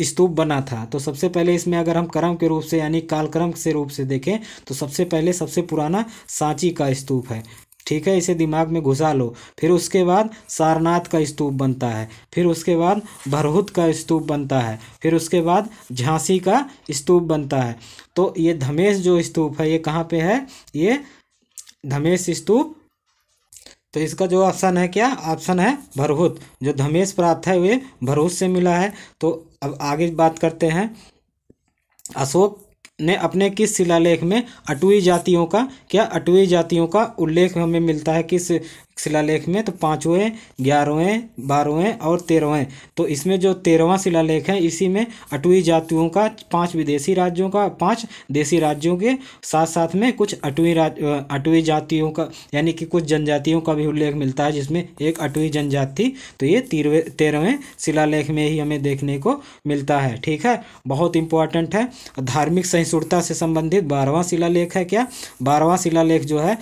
स्तूप बना था तो सबसे पहले इसमें अगर हम क्रम के रूप से यानी कालक्रम से रूप से देखें तो सबसे पहले सबसे पुराना सांची का स्तूप है ठीक है इसे दिमाग में घुसा लो फिर उसके बाद सारनाथ का स्तूप बनता है फिर उसके बाद भरहुत का स्तूप बनता है फिर उसके बाद झांसी का स्तूप बनता है तो ये धमेश जो स्तूप है ये कहाँ पे है ये धमेश स्तूप तो इसका जो ऑप्शन है क्या ऑप्शन है भरहुत जो धमेश प्राप्त है वे भरहुत से मिला है तो अब आगे बात करते हैं अशोक ने अपने किस शिलालेख में अटुई जातियों का क्या अटुई जातियों का उल्लेख हमें मिलता है किस शिलालेख में तो पाँचवें ग्यारहवें बारहवें और तेरहवें तो इसमें जो तेरहवा शिलालेख है इसी में अटवी जातियों का पांच विदेशी राज्यों का पांच देशी राज्यों के साथ साथ में कुछ अटवी राज अटवी जातियों का यानी कि कुछ जनजातियों का भी उल्लेख मिलता है जिसमें एक अटवी जनजाति तो ये तेरहवें तेरहवें शिलालेख में ही हमें देखने को मिलता है ठीक है बहुत इंपॉर्टेंट है धार्मिक सहिष्णुता से संबंधित बारहवां शिलालेख है क्या बारहवा शिलालेख जो है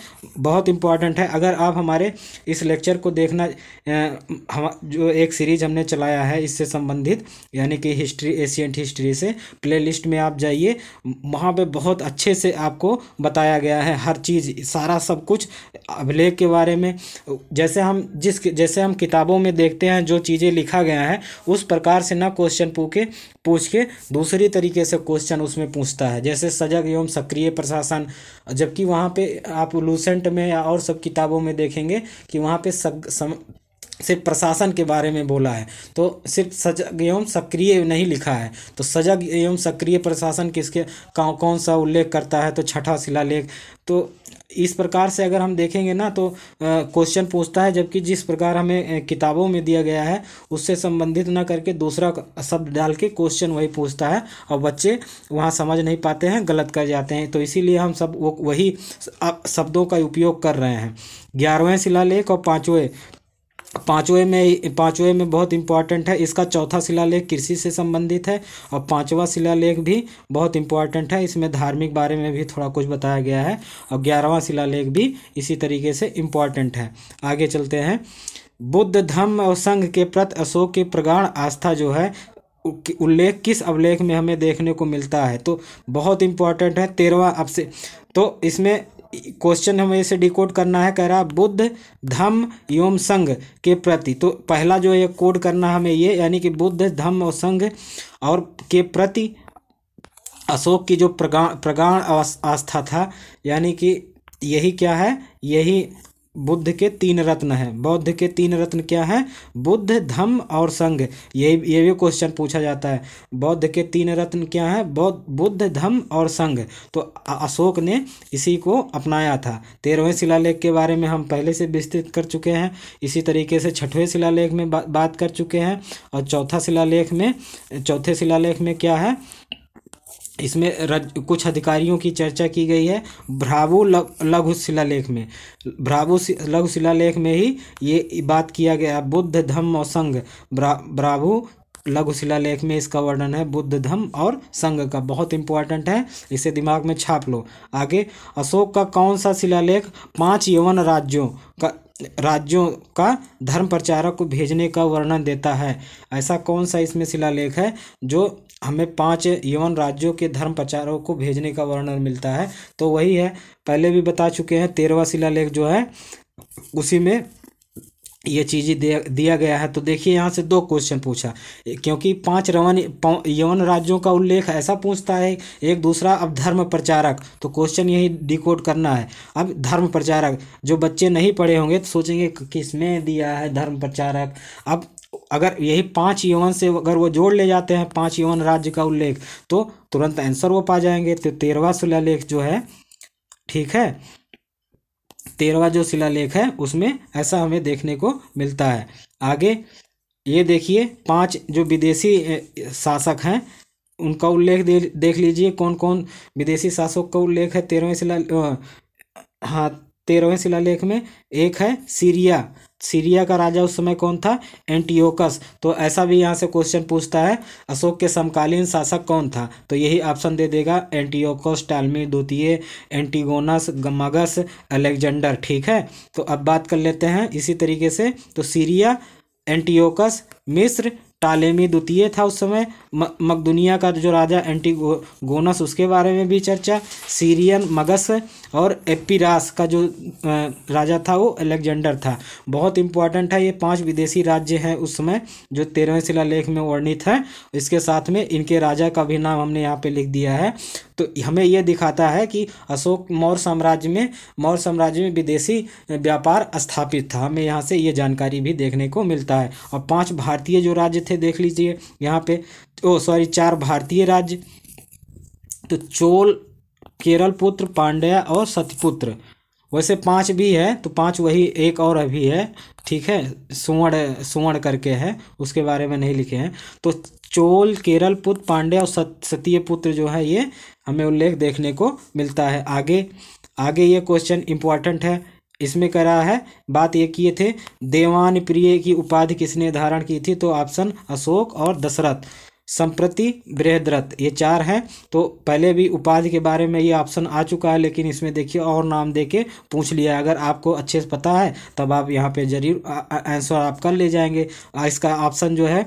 बहुत इंपॉर्टेंट है अगर आप हमारे इस लेक्चर को देखना हम जो एक सीरीज हमने चलाया है इससे संबंधित यानी कि हिस्ट्री एशियंट हिस्ट्री से प्लेलिस्ट में आप जाइए वहाँ पे बहुत अच्छे से आपको बताया गया है हर चीज़ सारा सब कुछ अभिलेख के बारे में जैसे हम जिस जैसे हम किताबों में देखते हैं जो चीज़ें लिखा गया है उस प्रकार से ना क्वेश्चन पूके पूछ के दूसरी तरीके से क्वेश्चन उसमें पूछता है जैसे सजग एवं सक्रिय प्रशासन जबकि वहाँ पे आप लूसेंट में या और सब किताबों में देखेंगे कि वहाँ पे सग, सम, सिर्फ प्रशासन के बारे में बोला है तो सिर्फ सजग एवं सक्रिय नहीं लिखा है तो सजग एवं सक्रिय प्रशासन किसके कौन कौन सा उल्लेख करता है तो छठा शिलालेख तो इस प्रकार से अगर हम देखेंगे ना तो क्वेश्चन पूछता है जबकि जिस प्रकार हमें किताबों में दिया गया है उससे संबंधित ना करके दूसरा शब्द डाल के क्वेश्चन वही पूछता है और बच्चे वहाँ समझ नहीं पाते हैं गलत कर जाते हैं तो इसीलिए हम सब वो वही शब्दों का उपयोग कर रहे हैं ग्यारहवें शिलालेख और पाँचवें पाँचवें में पाँचवें में बहुत इंपॉर्टेंट है इसका चौथा शिलालेख कृषि से संबंधित है और पाँचवा शिलालेख भी बहुत इंपॉर्टेंट है इसमें धार्मिक बारे में भी थोड़ा कुछ बताया गया है और ग्यारहवा शिलालेख भी इसी तरीके से इम्पॉर्टेंट है आगे चलते हैं बुद्ध धर्म और संघ के प्रति अशोक की प्रगाढ़ आस्था जो है उल्लेख किस अवलेख में हमें देखने को मिलता है तो बहुत इंपॉर्टेंट है अब से तो इसमें क्वेश्चन हमें इसे डिकोड करना है कह रहा बुद्ध धम्म एवं संघ के प्रति तो पहला जो ये कोड करना हमें ये यानी कि बुद्ध धम्म और संघ और के प्रति अशोक की जो प्रगा प्रगाढ़ आस्था था यानी कि यही क्या है यही बुद्ध के तीन रत्न हैं बौद्ध के तीन रत्न क्या हैं बुद्ध धम्म और संघ ये ये भी क्वेश्चन पूछा जाता है बौद्ध के तीन रत्न क्या हैं बौद्ध बुद्ध धम्म और संघ तो अशोक ने इसी को अपनाया था तेरहवें शिलालेख के बारे में हम पहले से विस्तृत कर चुके हैं इसी तरीके से छठवें शिलालेख में बा, बात कर चुके हैं और चौथा शिलालेख में चौथे शिलालेख में क्या है इसमें रज, कुछ अधिकारियों की चर्चा की गई है भ्रावो लघु शिलालेख में भ्रावो लघु शिलालेख में ही ये बात किया गया बुद्ध धम्म और संघ ब्रा, लघु शिलालेख में इसका वर्णन है बुद्ध धम्म और संघ का बहुत इंपॉर्टेंट है इसे दिमाग में छाप लो आगे अशोक का कौन सा शिलालेख पांच यवन राज्यों का राज्यों का धर्म प्रचारक को भेजने का वर्णन देता है ऐसा कौन सा इसमें शिलालेख है जो हमें पांच यवन राज्यों के धर्म प्रचारकों को भेजने का वर्णन मिलता है तो वही है पहले भी बता चुके हैं तेरहवा शिलालेख जो है उसी में ये चीज़ें दिया गया है तो देखिए यहाँ से दो क्वेश्चन पूछा क्योंकि पांच रवन यवन राज्यों का उल्लेख ऐसा पूछता है एक दूसरा अब धर्म प्रचारक तो क्वेश्चन यही डिकोड करना है अब धर्म प्रचारक जो बच्चे नहीं पढ़े होंगे तो सोचेंगे किसमें दिया है धर्म प्रचारक अब अगर यही पांच यवन से अगर वो जोड़ ले जाते हैं पाँच यवन राज्य का उल्लेख तो तुरंत आंसर वो पा जाएंगे तो तेरहवा शिलालेख जो है ठीक है तेरहवा जो शिलालेख है उसमें ऐसा हमें देखने को मिलता है आगे ये देखिए पांच जो विदेशी शासक हैं उनका उल्लेख दे, देख लीजिए कौन कौन विदेशी शासक का उल्लेख है तेरहवें शिला हाँ तेरहवें शिलालेख में एक है सीरिया सीरिया का राजा उस समय कौन था एंटीओकस तो ऐसा भी यहाँ से क्वेश्चन पूछता है अशोक के समकालीन शासक कौन था तो यही ऑप्शन दे देगा एंटीओकस टालमी द्वितीय एंटीगोनस गमागस अलेक्जेंडर ठीक है तो अब बात कर लेते हैं इसी तरीके से तो सीरिया एंटीओकस मिस्र टालेमी द्वितीय था उस समय मकदुनिया का जो राजा एंटीगोनस उसके बारे में भी चर्चा सीरियन मगस और एपिरास का जो राजा था वो अलेक्जेंडर था बहुत इंपॉर्टेंट है ये पांच विदेशी राज्य हैं उस समय जो तेरहवें शिलालेख में वर्णित है इसके साथ में इनके राजा का भी नाम हमने यहाँ पे लिख दिया है तो हमें यह दिखाता है कि अशोक मौर्य साम्राज्य में मौर्य साम्राज्य में विदेशी व्यापार स्थापित था हमें यहाँ से ये जानकारी भी देखने को मिलता है और पांच भारतीय जो राज्य थे देख लीजिए यहाँ पे ओ सॉरी चार भारतीय राज्य तो चोल केरल पुत्र पांड्या और सतपुत्र वैसे पांच भी है तो पांच वही एक और अभी है ठीक है सुवर्ण सुवर्ण करके है उसके बारे में नहीं लिखे हैं तो चोल केरल पुत्र पांड्या और सत सतीय पुत्र जो है ये हमें उल्लेख देखने को मिलता है आगे आगे ये क्वेश्चन इंपॉर्टेंट है इसमें करा है बात ये किए थे देवान प्रिय की उपाधि किसने धारण की थी तो ऑप्शन अशोक और दशरथ संप्रति बृहद्रथ ये चार हैं तो पहले भी उपाधि के बारे में ये ऑप्शन आ चुका है लेकिन इसमें देखिए और नाम दे के पूछ लिया अगर आपको अच्छे से पता है तब आप यहाँ पे जरूर आंसर आप कर ले जाएंगे इसका ऑप्शन जो है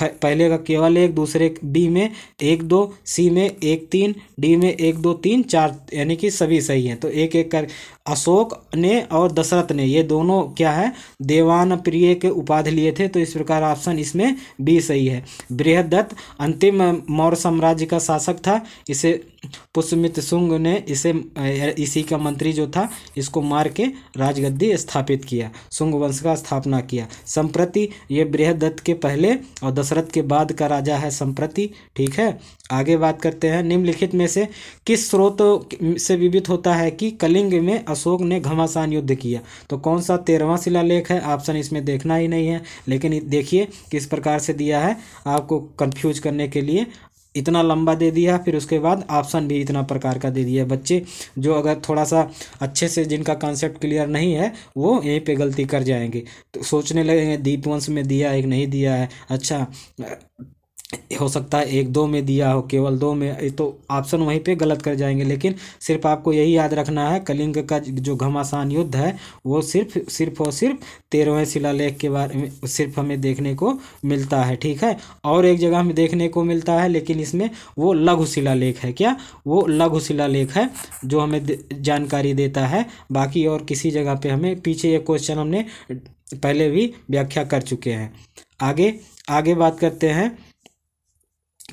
पहले का केवल एक दूसरे बी में एक दो सी में एक तीन डी में एक दो तीन चार यानी कि सभी सही हैं तो एक एक कर अशोक ने और दशरथ ने ये दोनों क्या है देवान प्रिय के उपाधि लिए थे तो इस प्रकार ऑप्शन इसमें बी सही है बृहदत्त अंतिम मौर्य साम्राज्य का शासक था इसे पुष्यमित सुंग ने इसे इसी का मंत्री जो था इसको मार के राजगद्दी स्थापित किया सुंग वंश का स्थापना किया संप्रति ये बृहदत्त के पहले और दशरथ के बाद का राजा है संप्रति ठीक है आगे बात करते हैं निम्नलिखित में से किस स्रोत से विविध होता है कि कलिंग में अशोक ने घमासान युद्ध किया तो कौन सा तेरहवा शिलालेख है ऑप्शन इसमें देखना ही नहीं है लेकिन देखिए किस प्रकार से दिया है आपको कन्फ्यूज करने के लिए इतना लंबा दे दिया फिर उसके बाद ऑप्शन भी इतना प्रकार का दे दिया बच्चे जो अगर थोड़ा सा अच्छे से जिनका कॉन्सेप्ट क्लियर नहीं है वो यहीं पे गलती कर जाएंगे तो सोचने लगेंगे दीपवंश में दिया है कि नहीं दिया है अच्छा हो सकता है एक दो में दिया हो केवल दो में तो ऑप्शन वहीं पे गलत कर जाएंगे लेकिन सिर्फ आपको यही याद रखना है कलिंग का जो घमासान युद्ध है वो सिर्फ सिर्फ और सिर्फ तेरहवें शिलालेख के बारे में सिर्फ हमें देखने को मिलता है ठीक है और एक जगह हमें देखने को मिलता है लेकिन इसमें वो लघु शिलालेख है क्या वो लघु शिलालेख है जो हमें जानकारी देता है बाकी और किसी जगह पर हमें पीछे ये क्वेश्चन हमने पहले भी व्याख्या कर चुके हैं आगे आगे बात करते हैं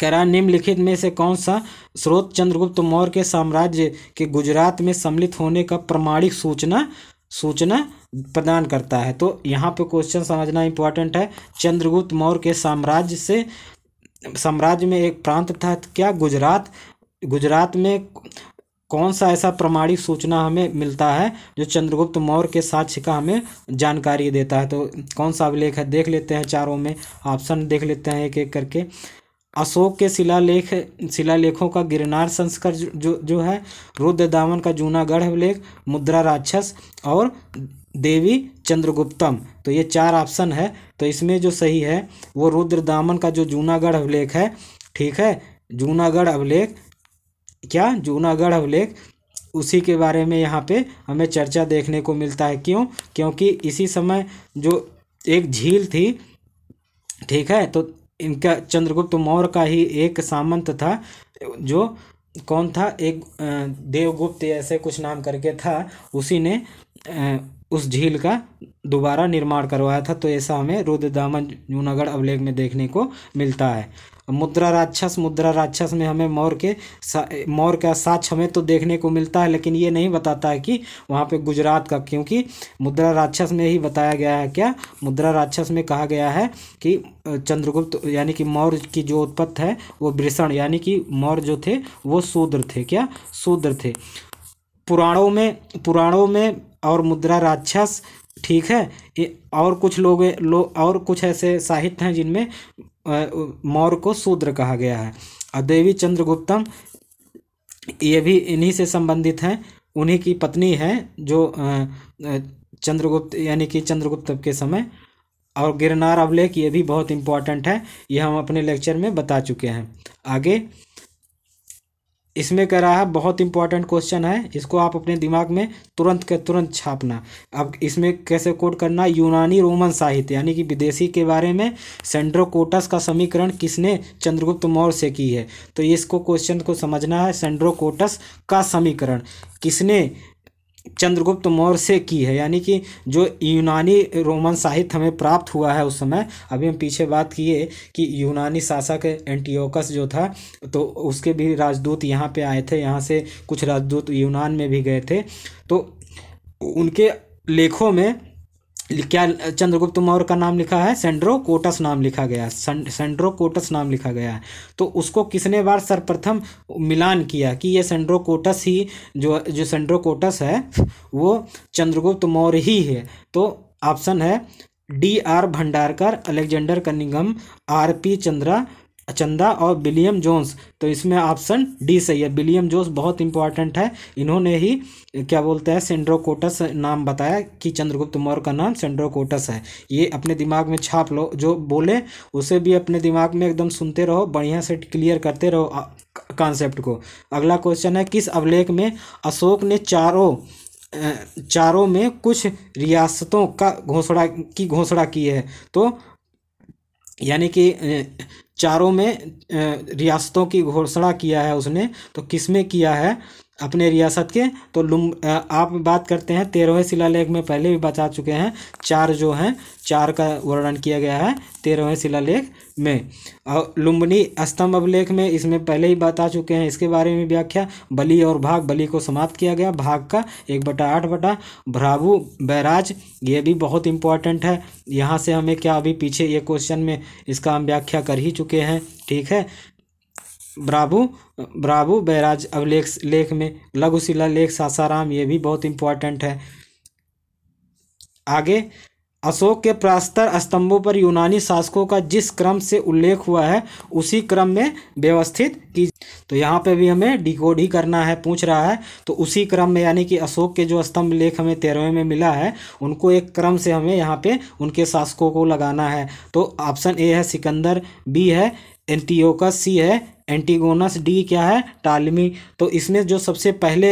कह रहा है निम्नलिखित में से कौन सा स्रोत चंद्रगुप्त मौर्य के साम्राज्य के गुजरात में सम्मिलित होने का प्रमाणिक सूचना सूचना प्रदान करता है तो यहाँ पे क्वेश्चन समझना इम्पोर्टेंट है चंद्रगुप्त मौर्य के साम्राज्य से साम्राज्य में एक प्रांत था क्या गुजरात गुजरात में कौन सा ऐसा प्रमाणिक सूचना हमें मिलता है जो चंद्रगुप्त मौर्य के साक्ष्य का हमें जानकारी देता है तो कौन सा अभिलेख है देख लेते हैं चारों में ऑप्शन देख लेते हैं एक एक करके अशोक के शिलालेख शिलालेखों का गिरनार संस्कर जो जो है रुद्र दामन का जूनागढ़ लेख मुद्रा राक्षस और देवी चंद्रगुप्तम तो ये चार ऑप्शन है तो इसमें जो सही है वो रुद्र दामन का जो जूनागढ़ अभिलेख है ठीक है जूनागढ़ अभिलेख क्या जूनागढ़ अभिलेख उसी के बारे में यहाँ पे हमें चर्चा देखने को मिलता है क्यों क्योंकि इसी समय जो एक झील थी ठीक है तो इनका चंद्रगुप्त मौर्य का ही एक सामंत था जो कौन था एक देवगुप्त ऐसे कुछ नाम करके था उसी ने उस झील का दोबारा निर्माण करवाया था तो ऐसा हमें रुद्र दामन जूनागढ़ अभिलेख में देखने को मिलता है मुद्रा राक्षस मुद्रा राक्षस में हमें मौर के मौर का साक्ष हमें तो देखने को मिलता है लेकिन ये नहीं बताता है कि वहाँ पे गुजरात का क्योंकि मुद्रा राक्षस में ही बताया गया है क्या मुद्रा राक्षस में कहा गया है कि चंद्रगुप्त यानी कि मौर्य की जो उत्पत्ति है वो ब्रिसण यानी कि मौर्य जो थे वो शूद्र थे क्या शूद्र थे पुराणों में पुराणों में और मुद्रा राक्षस ठीक है और कुछ लोग लो और कुछ ऐसे साहित्य हैं जिनमें मौर्य को शूद्र कहा गया है और देवी चंद्रगुप्तम ये भी इन्हीं से संबंधित हैं उन्हीं की पत्नी है जो चंद्रगुप्त यानी कि चंद्रगुप्त के समय और गिरनार अभिलेख ये भी बहुत इम्पॉर्टेंट है यह हम अपने लेक्चर में बता चुके हैं आगे इसमें कह रहा है बहुत इंपॉर्टेंट क्वेश्चन है इसको आप अपने दिमाग में तुरंत के तुरंत छापना अब इसमें कैसे कोट करना यूनानी रोमन साहित्य यानी कि विदेशी के बारे में सेंड्रोकोटस का समीकरण किसने चंद्रगुप्त मौर्य से की है तो इसको क्वेश्चन को समझना है सेंड्रोकोटस का समीकरण किसने चंद्रगुप्त मौर्य से की है यानी कि जो यूनानी रोमन साहित्य हमें प्राप्त हुआ है उस समय अभी हम पीछे बात किए कि यूनानी शासक एंटीओकस जो था तो उसके भी राजदूत यहाँ पे आए थे यहाँ से कुछ राजदूत यूनान में भी गए थे तो उनके लेखों में क्या चंद्रगुप्त मौर्य का नाम लिखा है सेंड्रो कोटस नाम लिखा गया सेंड्रो कोटस नाम लिखा गया है तो उसको किसने बार सर्वप्रथम मिलान किया कि ये सेंड्रो कोटस ही जो जो सेंड्रो कोटस है वो चंद्रगुप्त मौर्य ही है तो ऑप्शन है D R Bhandarkar Alexander Cunningham R P Chandra Chanda और विलियम जोन्स तो इसमें ऑप्शन डी सही है विलियम जोन्स बहुत इंपॉर्टेंट है इन्होंने ही क्या बोलते हैं सेंड्रोकोटस नाम बताया कि चंद्रगुप्त मौर्य का नाम सेंड्रोकोटस है ये अपने दिमाग में छाप लो जो बोले उसे भी अपने दिमाग में एकदम सुनते रहो बढ़िया से क्लियर करते रहो कॉन्सेप्ट को अगला क्वेश्चन है किस अभिलेख में अशोक ने चारों चारों में कुछ रियासतों का घोषणा की घोषणा की है तो यानी कि चारों में रियासतों की घोषणा किया है उसने तो किस में किया है अपने रियासत के तो लुम आप बात करते हैं तेरहवें शिलालेख में पहले भी बता चुके हैं चार जो हैं चार का वर्णन किया गया है तेरहवें शिलालेख में और लुम्बनी स्तंभ अभिलेख में इसमें पहले ही बता चुके हैं इसके बारे में व्याख्या बलि और भाग बलि को समाप्त किया गया भाग का एक बटा आठ बटा भ्रावु बैराज ये भी बहुत इंपॉर्टेंट है यहाँ से हमें क्या अभी पीछे ये क्वेश्चन में इसका हम व्याख्या कर ही चुके हैं ठीक है ब्राभु ब्राभु बैराज अभिलेख लेख में लघु शिला लेख सासाराम ये भी बहुत इंपॉर्टेंट है आगे अशोक के प्रास्तर स्तंभों पर यूनानी शासकों का जिस क्रम से उल्लेख हुआ है उसी क्रम में व्यवस्थित की तो यहाँ पे भी हमें डिकोड ही करना है पूछ रहा है तो उसी क्रम में यानी कि अशोक के जो स्तंभ लेख हमें तेरहवें में मिला है उनको एक क्रम से हमें यहाँ पे उनके शासकों को लगाना है तो ऑप्शन ए है सिकंदर बी है एंटीओका सी है एंटीगोनस डी क्या है टालमी तो इसमें जो सबसे पहले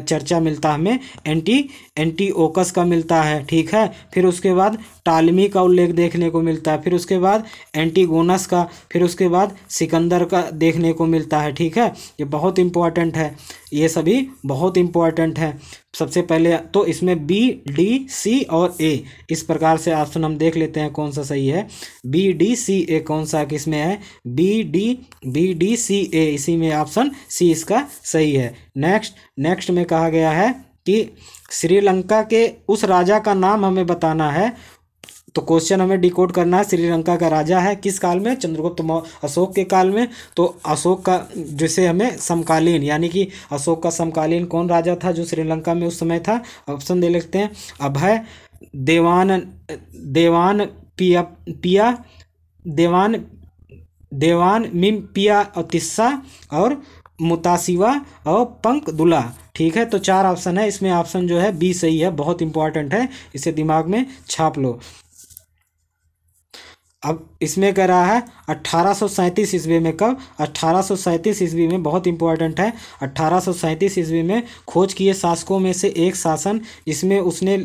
चर्चा मिलता है हमें एंटी एंटीओकस का मिलता है ठीक है फिर उसके बाद टालमी का उल्लेख देखने को मिलता है फिर उसके बाद एंटीगोनस का फिर उसके बाद सिकंदर का देखने को मिलता है ठीक है ये बहुत इंपॉर्टेंट है ये सभी बहुत इंपॉर्टेंट हैं सबसे पहले तो इसमें बी डी सी और ए इस प्रकार से ऑप्शन हम देख लेते हैं कौन सा सही है बी डी सी ए कौन सा किसमें है B D B D C A इसी में ऑप्शन सी इसका सही है नेक्स्ट नेक्स्ट में कहा गया है कि श्रीलंका के उस राजा का नाम हमें बताना है तो क्वेश्चन हमें डिकोड करना है श्रीलंका का राजा है किस काल में चंद्रगुप्त अशोक के काल में तो अशोक का जिसे हमें समकालीन यानी कि अशोक का समकालीन कौन राजा था जो श्रीलंका में उस समय था ऑप्शन दे लेते हैं अभय देवान देवान पिया पिया देवान देवान मिम पिया और तिस्सा और मुतासिवा और पंक दुला ठीक है तो चार ऑप्शन है इसमें ऑप्शन जो है बी सही है बहुत इंपॉर्टेंट है इसे दिमाग में छाप लो अब इसमें कह रहा है अट्ठारह सौ सैंतीस ईस्वी में कब अट्ठारह सौ सैंतीस ईस्वी में बहुत इंपॉर्टेंट है अट्ठारह सौ सैंतीस ईस्वी में खोज किए शासकों में से एक शासन जिसमें उसने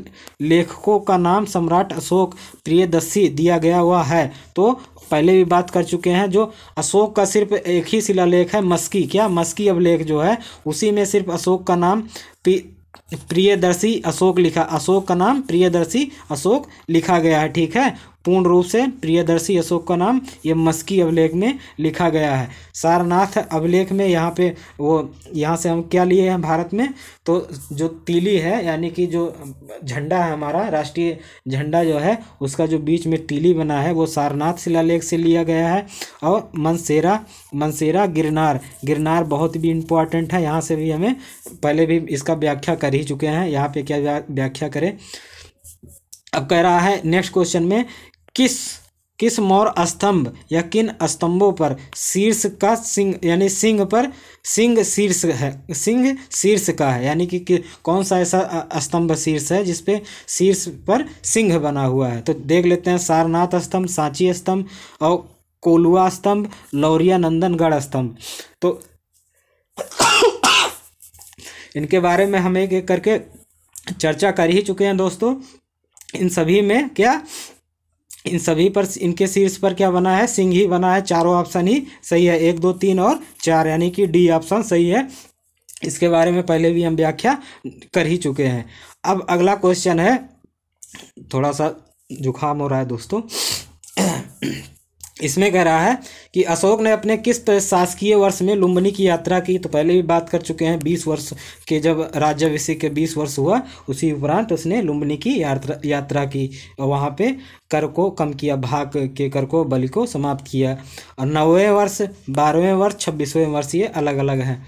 लेखकों का नाम सम्राट अशोक प्रियदस्सी दिया गया हुआ है तो पहले भी बात कर चुके हैं जो अशोक का सिर्फ एक ही शिलालेख है मस्की क्या मस्की अभिलेख जो है उसी में सिर्फ अशोक का नाम प्रियदर्शी अशोक लिखा अशोक का नाम प्रियदर्शी अशोक लिखा गया है ठीक है पूर्ण रूप से प्रियदर्शी अशोक का नाम ये मस्की अभिलेख में लिखा गया है सारनाथ अभिलेख में यहाँ पे वो यहाँ से हम क्या लिए हैं भारत में तो जो तीली है यानी कि जो झंडा है हमारा राष्ट्रीय झंडा जो है उसका जो बीच में तीली बना है वो सारनाथ शिलालेख से लिया गया है और मनसेरा मनसेरा गिरनार गिरनार बहुत भी इम्पॉर्टेंट है यहाँ से भी हमें पहले भी इसका व्याख्या कर ही चुके हैं यहाँ पे क्या व्याख्या करें अब कह रहा है नेक्स्ट क्वेश्चन में किस किस मौर स्तंभ या किन स्तंभों पर शीर्ष का सिंह यानी सिंह पर सिंह शीर्ष है सिंह शीर्ष का है यानी कि, कि कौन सा ऐसा स्तंभ शीर्ष है जिसपे शीर्ष पर सिंह बना हुआ है तो देख लेते हैं सारनाथ स्तंभ सांची स्तंभ और कोलुआ स्तंभ लौरिया नंदनगढ़ स्तंभ तो इनके बारे में हम एक एक करके चर्चा कर ही चुके हैं दोस्तों इन सभी में क्या इन सभी पर इनके शीर्ष पर क्या बना है सिंह ही बना है चारों ऑप्शन ही सही है एक दो तीन और चार यानी कि डी ऑप्शन सही है इसके बारे में पहले भी हम व्याख्या कर ही चुके हैं अब अगला क्वेश्चन है थोड़ा सा जुकाम हो रहा है दोस्तों इसमें कह रहा है कि अशोक ने अपने किस शासकीय वर्ष में लुम्बनी की यात्रा की तो पहले भी बात कर चुके हैं बीस वर्ष के जब राज्याभिषेक के बीस वर्ष हुआ उसी उपरांत उसने लुम्बनी की यात्रा यात्रा की और वहाँ पे कर को कम किया भाग के कर को बलि को समाप्त किया और नौवें वर्ष बारहवें वर्ष छब्बीसवें वर्ष ये अलग अलग हैं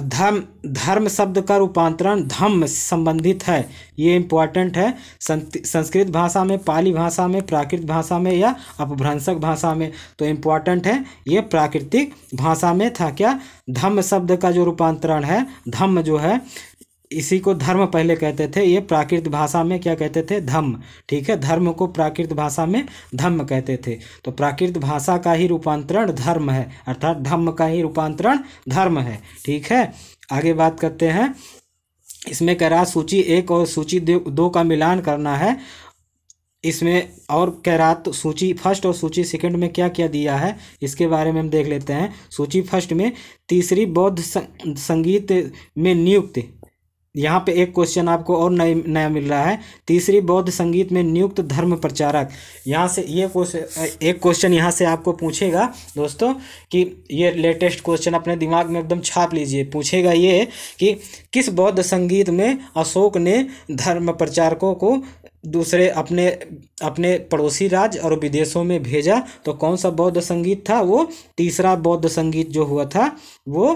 धर्म धर्म शब्द का रूपांतरण धम्म संबंधित है ये इम्पॉर्टेंट है संस्कृत भाषा में पाली भाषा में प्राकृत भाषा में या अपभ्रंशक भाषा में तो इम्पॉर्टेंट है ये प्राकृतिक भाषा में था क्या धम्म शब्द का जो रूपांतरण है धम्म जो है इसी को धर्म पहले कहते थे ये प्राकृत भाषा में क्या कहते थे धम्म ठीक है धर्म को प्राकृत भाषा में धम्म कहते थे तो प्राकृत भाषा का ही रूपांतरण धर्म है अर्थात धम्म का ही रूपांतरण धर्म है ठीक है आगे बात करते हैं इसमें कह रहा सूची एक और सूची दो का मिलान करना है इसमें और कह रहा तो सूची फर्स्ट और सूची सेकंड में क्या क्या दिया है इसके बारे में हम देख लेते हैं सूची फर्स्ट में तीसरी बौद्ध संगीत में नियुक्त यहाँ पे एक क्वेश्चन आपको और नया नया मिल रहा है तीसरी बौद्ध संगीत में नियुक्त धर्म प्रचारक यहाँ से ये क्वेश्चन एक क्वेश्चन यहाँ से आपको पूछेगा दोस्तों कि ये लेटेस्ट क्वेश्चन अपने दिमाग में एकदम छाप लीजिए पूछेगा ये कि किस बौद्ध संगीत में अशोक ने धर्म प्रचारकों को दूसरे अपने अपने पड़ोसी राज्य और विदेशों में भेजा तो कौन सा बौद्ध संगीत था वो तीसरा बौद्ध संगीत जो हुआ था वो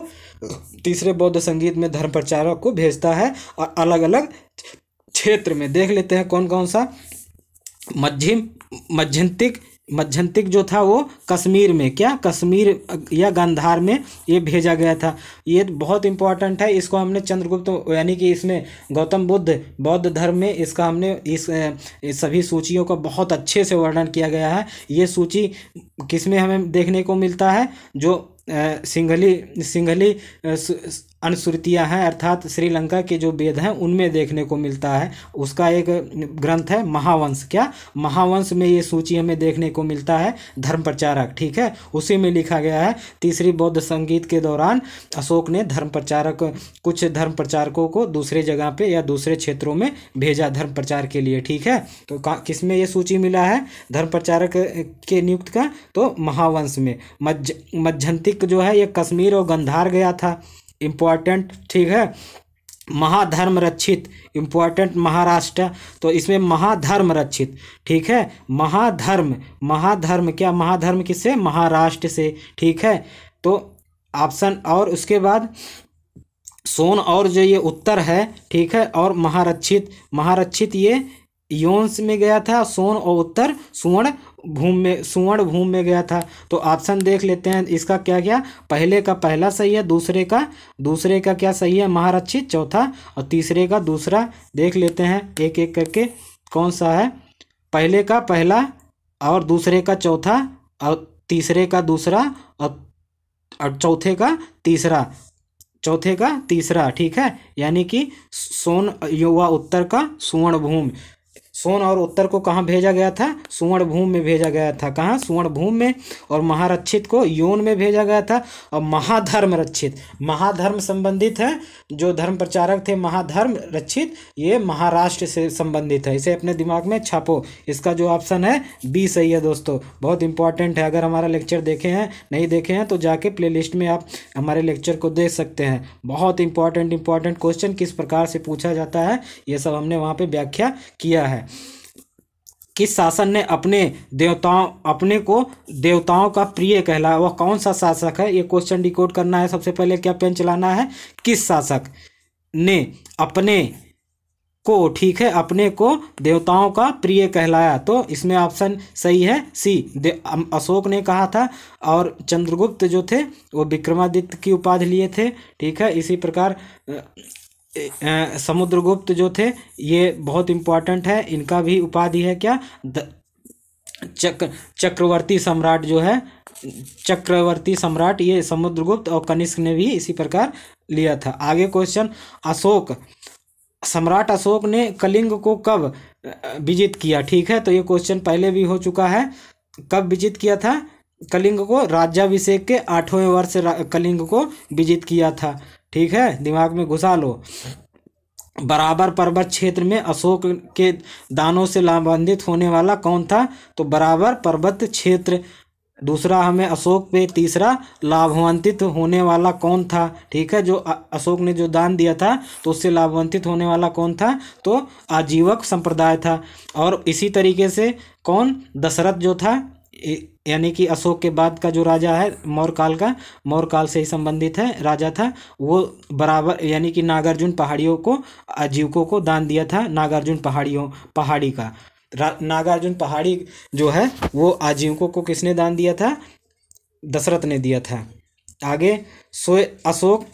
तीसरे बौद्ध संगीत में धर्म प्रचारक को भेजता है और अलग अलग क्षेत्र में देख लेते हैं कौन कौन सा मध्यम मध्यंतिक मध्यंतिक जो था वो कश्मीर में क्या कश्मीर या गंधार में ये भेजा गया था ये बहुत इंपॉर्टेंट है इसको हमने चंद्रगुप्त यानी कि इसमें गौतम बुद्ध बौद्ध धर्म में इसका हमने इस, इस सभी सूचियों का बहुत अच्छे से वर्णन किया गया है ये सूची किसमें हमें देखने को मिलता है जो सिंघली सिंघली अनुश्रुतियाँ हैं अर्थात श्रीलंका के जो वेद हैं उनमें देखने को मिलता है उसका एक ग्रंथ है महावंश क्या महावंश में ये सूची हमें देखने को मिलता है धर्म प्रचारक ठीक है उसी में लिखा गया है तीसरी बौद्ध संगीत के दौरान अशोक ने धर्म प्रचारक कुछ धर्म प्रचारकों को दूसरे जगह पर या दूसरे क्षेत्रों में भेजा धर्म प्रचार के लिए ठीक है तो किस में ये सूची मिला है धर्म प्रचारक के नियुक्त का तो महावंश में मज्ज मध्यंतिक जो है ये कश्मीर और गंधार गया था इम्पॉर्टेंट ठीक है महाधर्म रक्षित इम्पोर्टेंट महाराष्ट्र तो इसमें महाधर्म रक्षित ठीक है महाधर्म महाधर्म क्या महाधर्म किससे महाराष्ट्र से ठीक है तो ऑप्शन और उसके बाद सोन और जो ये उत्तर है ठीक है और महारक्षित महारक्षित ये योन्स में गया था सोन और उत्तर सुवर्ण घूम में सुवर्ण घूम में गया था तो ऑप्शन देख लेते हैं इसका क्या क्या पहले का पहला सही है दूसरे का दूसरे का क्या सही है महारक्षी चौथा और तीसरे का दूसरा देख लेते हैं एक एक करके कौन सा है पहले का पहला और दूसरे का चौथा और तीसरे का दूसरा और और चौथे का तीसरा चौथे का तीसरा ठीक है यानी कि सोन युवा उत्तर का सुवर्ण भूमि सोन और उत्तर को कहाँ भेजा गया था सुवर्णभूम में भेजा गया था कहाँ सुवर्णभूम में और महारक्षित को यौन में भेजा गया था और महाधर्म रक्षित महाधर्म संबंधित है जो धर्म प्रचारक थे महाधर्म रक्षित ये महाराष्ट्र से संबंधित है इसे अपने दिमाग में छापो इसका जो ऑप्शन है बी सही है दोस्तों बहुत इंपॉर्टेंट है अगर हमारा लेक्चर देखे हैं नहीं देखे हैं तो जाके प्ले में आप हमारे लेक्चर को देख सकते हैं बहुत इंपॉर्टेंट इंपॉर्टेंट क्वेश्चन किस प्रकार से पूछा जाता है ये सब हमने वहाँ पर व्याख्या किया है किस शासन ने अपने देवताओं अपने को देवताओं का प्रिय कहलाया वह कौन सा शासक है ये क्वेश्चन डिकोड करना है सबसे पहले क्या पेन चलाना है किस शासक ने अपने को ठीक है अपने को देवताओं का प्रिय कहलाया तो इसमें ऑप्शन सही है सी अशोक ने कहा था और चंद्रगुप्त जो थे वो विक्रमादित्य की उपाधि लिए थे ठीक है इसी प्रकार समुद्रगुप्त जो थे ये बहुत इंपॉर्टेंट है इनका भी उपाधि है क्या द, चक्र चक्रवर्ती सम्राट जो है चक्रवर्ती सम्राट ये समुद्रगुप्त और कनिष्क ने भी इसी प्रकार लिया था आगे क्वेश्चन अशोक सम्राट अशोक ने कलिंग को कब विजित किया ठीक है तो ये क्वेश्चन पहले भी हो चुका है कब विजित किया था कलिंग को राज्याभिषेक के आठवें वर्ष कलिंग को विजित किया था ठीक है दिमाग में घुसा लो बराबर पर्वत क्षेत्र में अशोक के दानों से लाभान्वित होने वाला कौन था तो बराबर पर्वत क्षेत्र दूसरा हमें अशोक पे तीसरा लाभान्वित होने वाला कौन था ठीक है जो अशोक ने जो दान दिया था तो उससे लाभान्वित होने वाला कौन था तो आजीवक संप्रदाय था और इसी तरीके से कौन दशरथ जो था यानी कि अशोक के बाद का जो राजा है मौर्य काल का मौर्य काल से ही संबंधित है राजा था वो बराबर यानी कि नागार्जुन पहाड़ियों को आजीविकों को दान दिया था नागार्जुन पहाड़ियों पहाड़ी का नागार्जुन पहाड़ी जो है वो आजीविकों को किसने दान दिया था दशरथ ने दिया था आगे सोए अशोक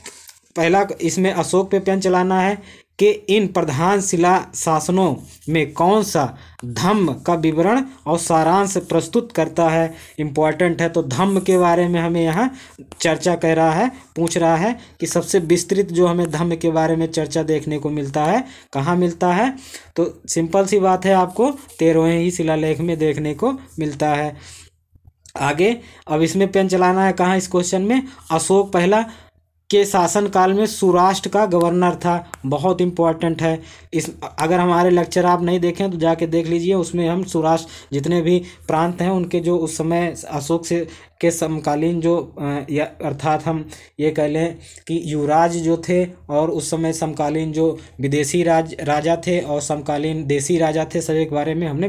पहला इसमें अशोक पे पेन चलाना है कि इन प्रधान शिला शासनों में कौन सा धम्म का विवरण और सारांश प्रस्तुत करता है इम्पॉर्टेंट है तो धम्म के बारे में हमें यहाँ चर्चा कह रहा है पूछ रहा है कि सबसे विस्तृत जो हमें धम्म के बारे में चर्चा देखने को मिलता है कहाँ मिलता है तो सिंपल सी बात है आपको तेरहवें ही शिलालेख में देखने को मिलता है आगे अब इसमें पेन चलाना है कहाँ इस क्वेश्चन में अशोक पहला के शासनकाल में सौराष्ट्र का गवर्नर था बहुत इंपॉर्टेंट है इस अगर हमारे लेक्चर आप नहीं देखें तो जाके देख लीजिए उसमें हम सौराष्ट्र जितने भी प्रांत हैं उनके जो उस समय अशोक से के समकालीन जो या अर्थात हम ये कह लें कि युवराज जो थे और उस समय समकालीन जो विदेशी राज राजा थे और समकालीन देसी राजा थे सभी के बारे में हमने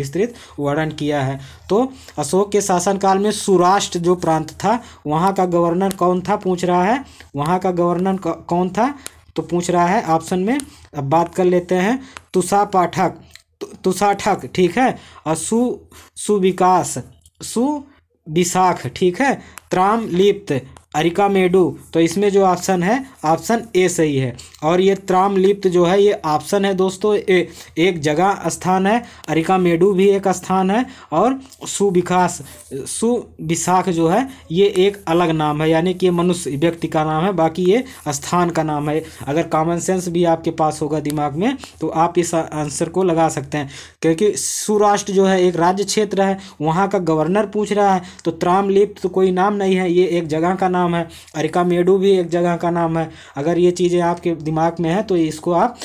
विस्तृत वर्णन किया है तो अशोक के शासनकाल में सौराष्ट्र जो प्रांत था वहाँ का गवर्नर कौन था पूछ रहा है वहाँ का गवर्नर कौन था तो पूछ रहा है ऑप्शन में अब बात कर लेते हैं तुषा पाठक तुषा ठक ठीक है और सु सुविकास सु विशाख ठीक है त्राम लिप्त अरिका मेडू तो इसमें जो ऑप्शन है ऑप्शन ए सही है और ये त्राम लिप्त जो है ये ऑप्शन है दोस्तों ए एक जगह स्थान है अरिका मेडू भी एक स्थान है और सुविकास सुविशाख जो है ये एक अलग नाम है यानी कि ये मनुष्य व्यक्ति का नाम है बाकी ये स्थान का नाम है अगर कॉमन सेंस भी आपके पास होगा दिमाग में तो आप इस आंसर को लगा सकते हैं क्योंकि सुराष्ट्र जो है एक राज्य क्षेत्र है वहाँ का गवर्नर पूछ रहा है तो त्राम लिप्त तो कोई नाम नहीं है ये एक जगह का नाम नाम है अरिका मेडू भी एक जगह का नाम है अगर ये चीज़ें आपके दिमाग में है तो इसको आप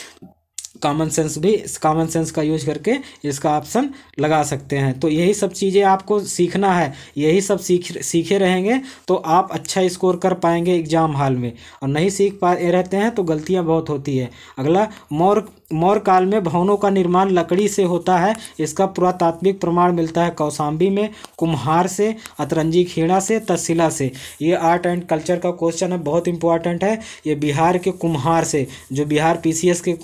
कॉमन सेंस भी कॉमन सेंस का यूज करके इसका ऑप्शन लगा सकते हैं तो यही सब चीज़ें आपको सीखना है यही सब सीख सीखे रहेंगे तो आप अच्छा स्कोर कर पाएंगे एग्ज़ाम हाल में और नहीं सीख पा रहते हैं तो गलतियां बहुत होती है अगला मोर मौर्य काल में भवनों का निर्माण लकड़ी से होता है इसका पुरातात्विक प्रमाण मिलता है कौसाम्बी में कुम्हार से अतरंजी खेड़ा से तसिला से ये आर्ट एंड कल्चर का क्वेश्चन है बहुत इंपॉर्टेंट है ये बिहार के कुम्हार से जो बिहार पीसीएस के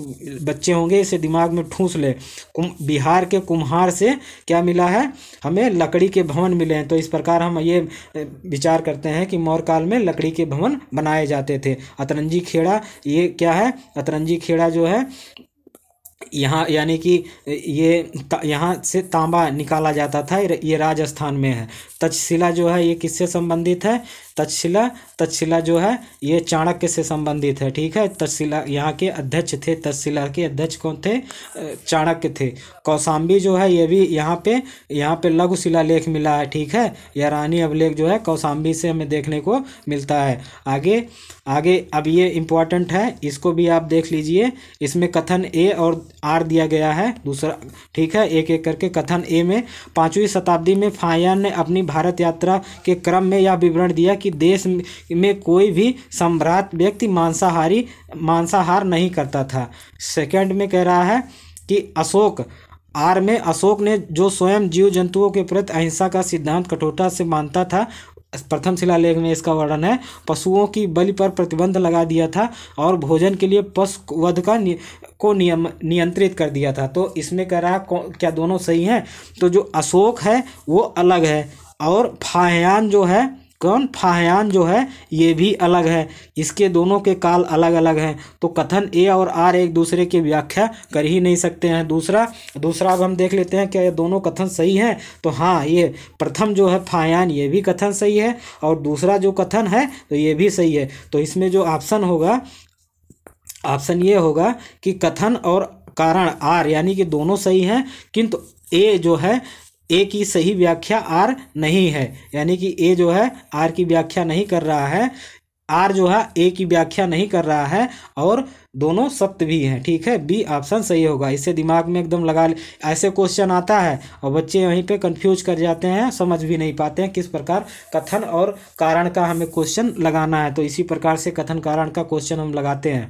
बच्चे होंगे इसे दिमाग में ठूस ले बिहार के कुम्हार से क्या मिला है हमें लकड़ी के भवन मिले हैं तो इस प्रकार हम ये विचार करते हैं कि मौर्य काल में लकड़ी के भवन बनाए जाते थे अतरंजी खेड़ा ये क्या है अतरंजी खेड़ा जो है यहाँ यानी कि ये यहाँ से तांबा निकाला जाता था ये राजस्थान में है तक्षशिला जो है ये किससे संबंधित है तक्षशिला तक्षशिला जो है ये चाणक्य से संबंधित है ठीक है तक्षशिला यहाँ के अध्यक्ष थे तक्षशिला के अध्यक्ष कौन थे चाणक्य थे कौशाम्बी जो है ये भी यहाँ पे यहाँ पे लघु शिला लेख मिला है ठीक है यह रानी अभिलेख जो है कौशाम्बी से हमें देखने को मिलता है आगे आगे अब ये इम्पॉर्टेंट है इसको भी आप देख लीजिए इसमें कथन ए और आर दिया गया है दूसरा ठीक है एक एक करके कथन ए में पाँचवीं शताब्दी में फायान ने अपनी भारत यात्रा के क्रम में यह विवरण दिया कि कि देश में कोई भी सम्राट व्यक्ति मांसाहारी मांसाहार नहीं करता था सेकंड में कह रहा है कि अशोक आर में अशोक ने जो स्वयं जीव जंतुओं के प्रति अहिंसा का सिद्धांत कठोरता से मानता था प्रथम शिलालेख में इसका वर्णन है पशुओं की बलि पर प्रतिबंध लगा दिया था और भोजन के लिए पशु वध का नि, को नियम नियंत्रित कर दिया था तो इसमें कह रहा है क्या दोनों सही हैं तो जो अशोक है वो अलग है और फाहयान जो है कौन फाहयान जो है ये भी अलग है इसके दोनों के काल अलग अलग हैं तो कथन ए और आर एक दूसरे की व्याख्या कर ही नहीं सकते हैं दूसरा दूसरा अब हम देख लेते हैं क्या ये दोनों कथन सही हैं तो हाँ ये प्रथम जो है फाहयान ये भी कथन सही है और दूसरा जो कथन है तो ये भी सही है तो इसमें जो ऑप्शन होगा ऑप्शन ये होगा कि कथन और कारण आर यानी कि दोनों सही हैं किंतु ए जो है ए की सही व्याख्या आर नहीं है यानी कि ए जो है आर की व्याख्या नहीं कर रहा है आर जो है ए की व्याख्या नहीं कर रहा है और दोनों सत्य भी हैं ठीक है बी ऑप्शन सही होगा इसे दिमाग में एकदम लगा ऐसे क्वेश्चन आता है और बच्चे वहीं पे कंफ्यूज कर जाते हैं समझ भी नहीं पाते हैं किस प्रकार कथन और कारण का हमें क्वेश्चन लगाना है तो इसी प्रकार से कथन कारण का क्वेश्चन हम लगाते हैं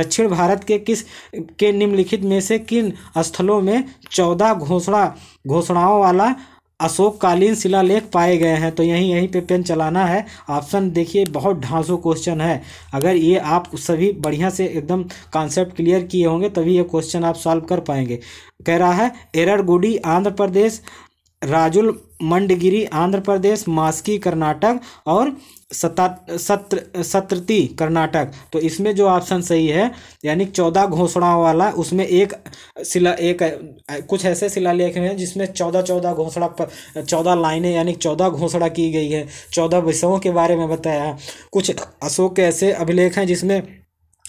दक्षिण भारत के किस के निम्नलिखित में से किन स्थलों में चौदह घोषणा घोषणाओं वाला अशोककालीन शिलालेख पाए गए हैं तो यहीं यहीं पे पेन चलाना है ऑप्शन देखिए बहुत ढांसू क्वेश्चन है अगर ये आप सभी बढ़िया से एकदम कॉन्सेप्ट क्लियर किए होंगे तभी ये क्वेश्चन आप सॉल्व कर पाएंगे कह रहा है एरर गुडी आंध्र प्रदेश राजुल मंडगिरी आंध्र प्रदेश मास्की कर्नाटक और सत्र सत्रती कर्नाटक तो इसमें जो ऑप्शन सही है यानी चौदह घोषणाओं वाला उसमें एक शिला एक कुछ ऐसे शिलालेख हैं जिसमें चौदह चौदह घोषणा पर चौदह लाइनें यानी चौदह घोषणा की गई है चौदह विषयों के बारे में बताया कुछ अशोक के ऐसे अभिलेख हैं जिसमें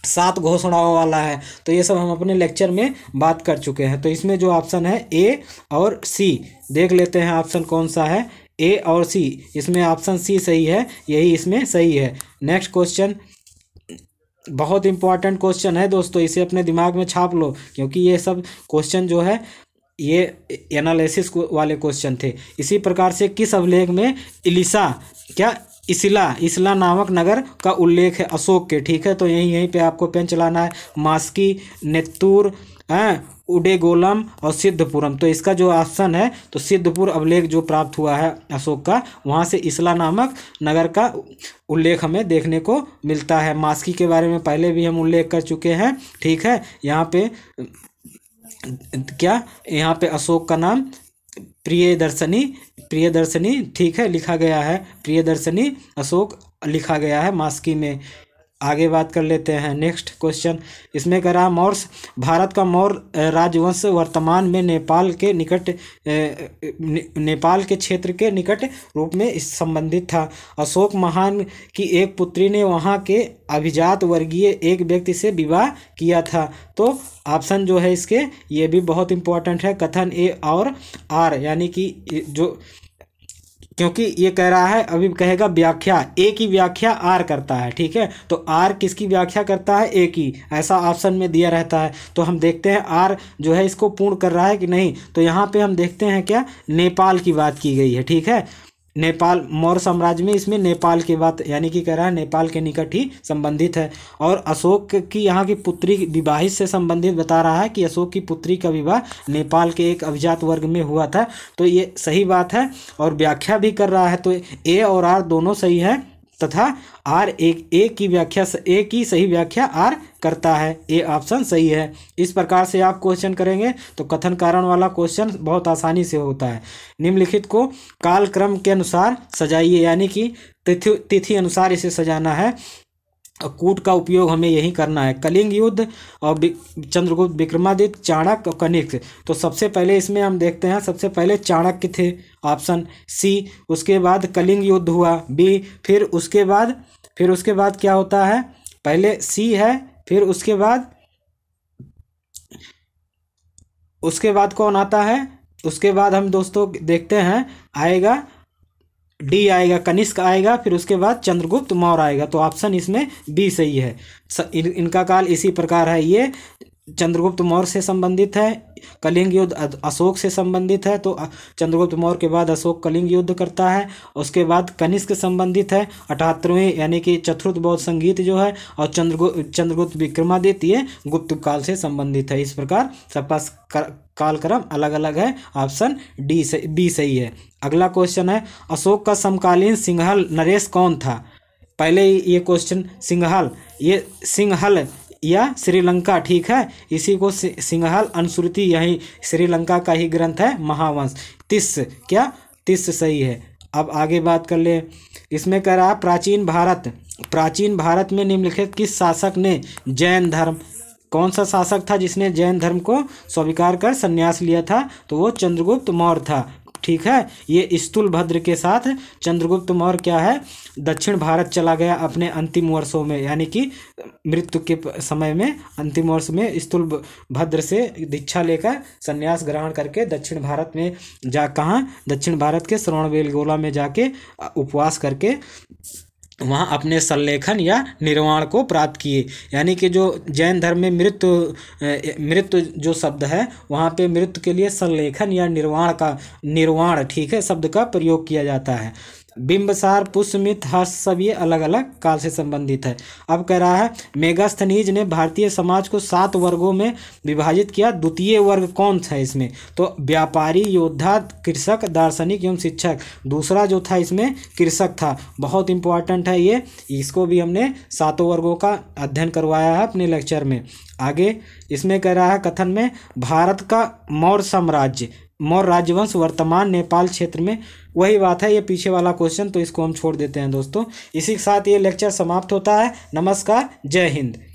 सात घोषणाओं वाला है तो ये सब हम अपने लेक्चर में बात कर चुके हैं तो इसमें जो ऑप्शन है ए और सी देख लेते हैं ऑप्शन कौन सा है ए और सी इसमें ऑप्शन सी सही है यही इसमें सही है नेक्स्ट क्वेश्चन बहुत इंपॉर्टेंट क्वेश्चन है दोस्तों इसे अपने दिमाग में छाप लो क्योंकि ये सब क्वेश्चन जो है ये एनालिसिस वाले क्वेश्चन थे इसी प्रकार से किस अभिलेख में इलिसा क्या इसला इसला नामक नगर का उल्लेख है अशोक के ठीक है तो यहीं यहीं पे आपको पेन चलाना है मास्की नेतूर हैं हाँ, उडेगोलम और सिद्धपुरम तो इसका जो ऑप्शन है तो सिद्धपुर अभिलेख जो प्राप्त हुआ है अशोक का वहाँ से इसला नामक नगर का उल्लेख हमें देखने को मिलता है मास्की के बारे में पहले भी हम उल्लेख कर चुके हैं ठीक है यहाँ पे क्या यहाँ पे अशोक का नाम प्रियदर्शनी प्रियदर्शनी ठीक है लिखा गया है प्रियदर्शनी अशोक लिखा गया है मास्की में आगे बात कर लेते हैं नेक्स्ट क्वेश्चन इसमें कह रहा मौर्स भारत का मौर्य राजवंश वर्तमान में नेपाल के निकट ने, नेपाल के क्षेत्र के निकट रूप में इस संबंधित था अशोक महान की एक पुत्री ने वहाँ के अभिजात वर्गीय एक व्यक्ति से विवाह किया था तो ऑप्शन जो है इसके ये भी बहुत इंपॉर्टेंट है कथन ए और आर यानी कि जो क्योंकि ये कह रहा है अभी कहेगा व्याख्या ए की व्याख्या आर करता है ठीक है तो आर किसकी व्याख्या करता है ए की ऐसा ऑप्शन में दिया रहता है तो हम देखते हैं आर जो है इसको पूर्ण कर रहा है कि नहीं तो यहाँ पे हम देखते हैं क्या नेपाल की बात की गई है ठीक है नेपाल मौर्य साम्राज्य में इसमें नेपाल की बात यानी कि कह रहा है नेपाल के निकट ही संबंधित है और अशोक की यहाँ की पुत्री विवाहित से संबंधित बता रहा है कि अशोक की पुत्री का विवाह नेपाल के एक अभिजात वर्ग में हुआ था तो ये सही बात है और व्याख्या भी कर रहा है तो ए और आर दोनों सही है तथा आर एक ए की व्याख्या ए की सही व्याख्या आर करता है ए ऑप्शन सही है इस प्रकार से आप क्वेश्चन करेंगे तो कथन कारण वाला क्वेश्चन बहुत आसानी से होता है निम्नलिखित को कालक्रम के अनुसार सजाइए यानी कि तिथि तिथि अनुसार इसे सजाना है कूट का उपयोग हमें यही करना है कलिंग युद्ध और चंद्रगुप्त विक्रमादित्य चाणक्य और कनिक तो सबसे पहले इसमें हम देखते हैं सबसे पहले चाणक्य थे ऑप्शन सी उसके बाद कलिंग युद्ध हुआ बी फिर उसके बाद फिर उसके बाद क्या होता है पहले सी है फिर उसके बाद उसके बाद कौन आता है उसके बाद हम दोस्तों देखते हैं आएगा डी आएगा कनिष्क आएगा फिर उसके बाद चंद्रगुप्त मौर्य आएगा तो ऑप्शन इसमें बी सही है इन, इनका काल इसी प्रकार है ये चंद्रगुप्त मौर्य से संबंधित है कलिंग युद्ध अशोक से संबंधित है तो चंद्रगुप्त मौर्य के बाद अशोक कलिंग युद्ध करता है उसके बाद कनिष्क संबंधित है अठहत्तरवें यानी कि चतुर्थ बौद्ध संगीत जो है और चंद्रगुप्त चंद्रगुप्त विक्रमादित्य गुप्त काल से संबंधित है इस प्रकार सबका कालक्रम अलग अलग है ऑप्शन डी से बी सही है अगला क्वेश्चन है अशोक का समकालीन सिंघल नरेश कौन था पहले ये क्वेश्चन सिंघल ये सिंघल या श्रीलंका ठीक है इसी को सिंघल अनुश्रुति यही श्रीलंका का ही ग्रंथ है महावंश तिस क्या तिस सही है अब आगे बात कर ले इसमें कह रहा प्राचीन भारत प्राचीन भारत में निम्नलिखित किस शासक ने जैन धर्म कौन सा शासक था जिसने जैन धर्म को स्वीकार कर संन्यास लिया था तो वो चंद्रगुप्त मौर्य था ठीक है ये स्थूल भद्र के साथ चंद्रगुप्त मौर्य क्या है दक्षिण भारत चला गया अपने अंतिम वर्षों में यानी कि मृत्यु के समय में अंतिम वर्ष में स्थूल भद्र से दीक्षा लेकर संन्यास ग्रहण करके दक्षिण भारत में जा कहाँ दक्षिण भारत के बेलगोला में जाके उपवास करके वहाँ अपने संलेखन या निर्वाण को प्राप्त किए यानी कि जो जैन धर्म में मृत्यु मृत्यु जो शब्द है वहाँ पे मृत्यु के लिए संलेखन या निर्वाण का निर्वाण ठीक है शब्द का प्रयोग किया जाता है बिम्बसार पुष्पमित हर्ष सब ये अलग अलग काल से संबंधित है अब कह रहा है मेगास्थनीज ने भारतीय समाज को सात वर्गों में विभाजित किया द्वितीय वर्ग कौन था इसमें तो व्यापारी योद्धा कृषक दार्शनिक एवं शिक्षक दूसरा जो था इसमें कृषक था बहुत इंपॉर्टेंट है ये इसको भी हमने सातों वर्गों का अध्ययन करवाया है अपने लेक्चर में आगे इसमें कह रहा है कथन में भारत का मौर्य साम्राज्य मौर्य राजवंश वर्तमान नेपाल क्षेत्र में वही बात है ये पीछे वाला क्वेश्चन तो इसको हम छोड़ देते हैं दोस्तों इसी के साथ ये लेक्चर समाप्त होता है नमस्कार जय हिंद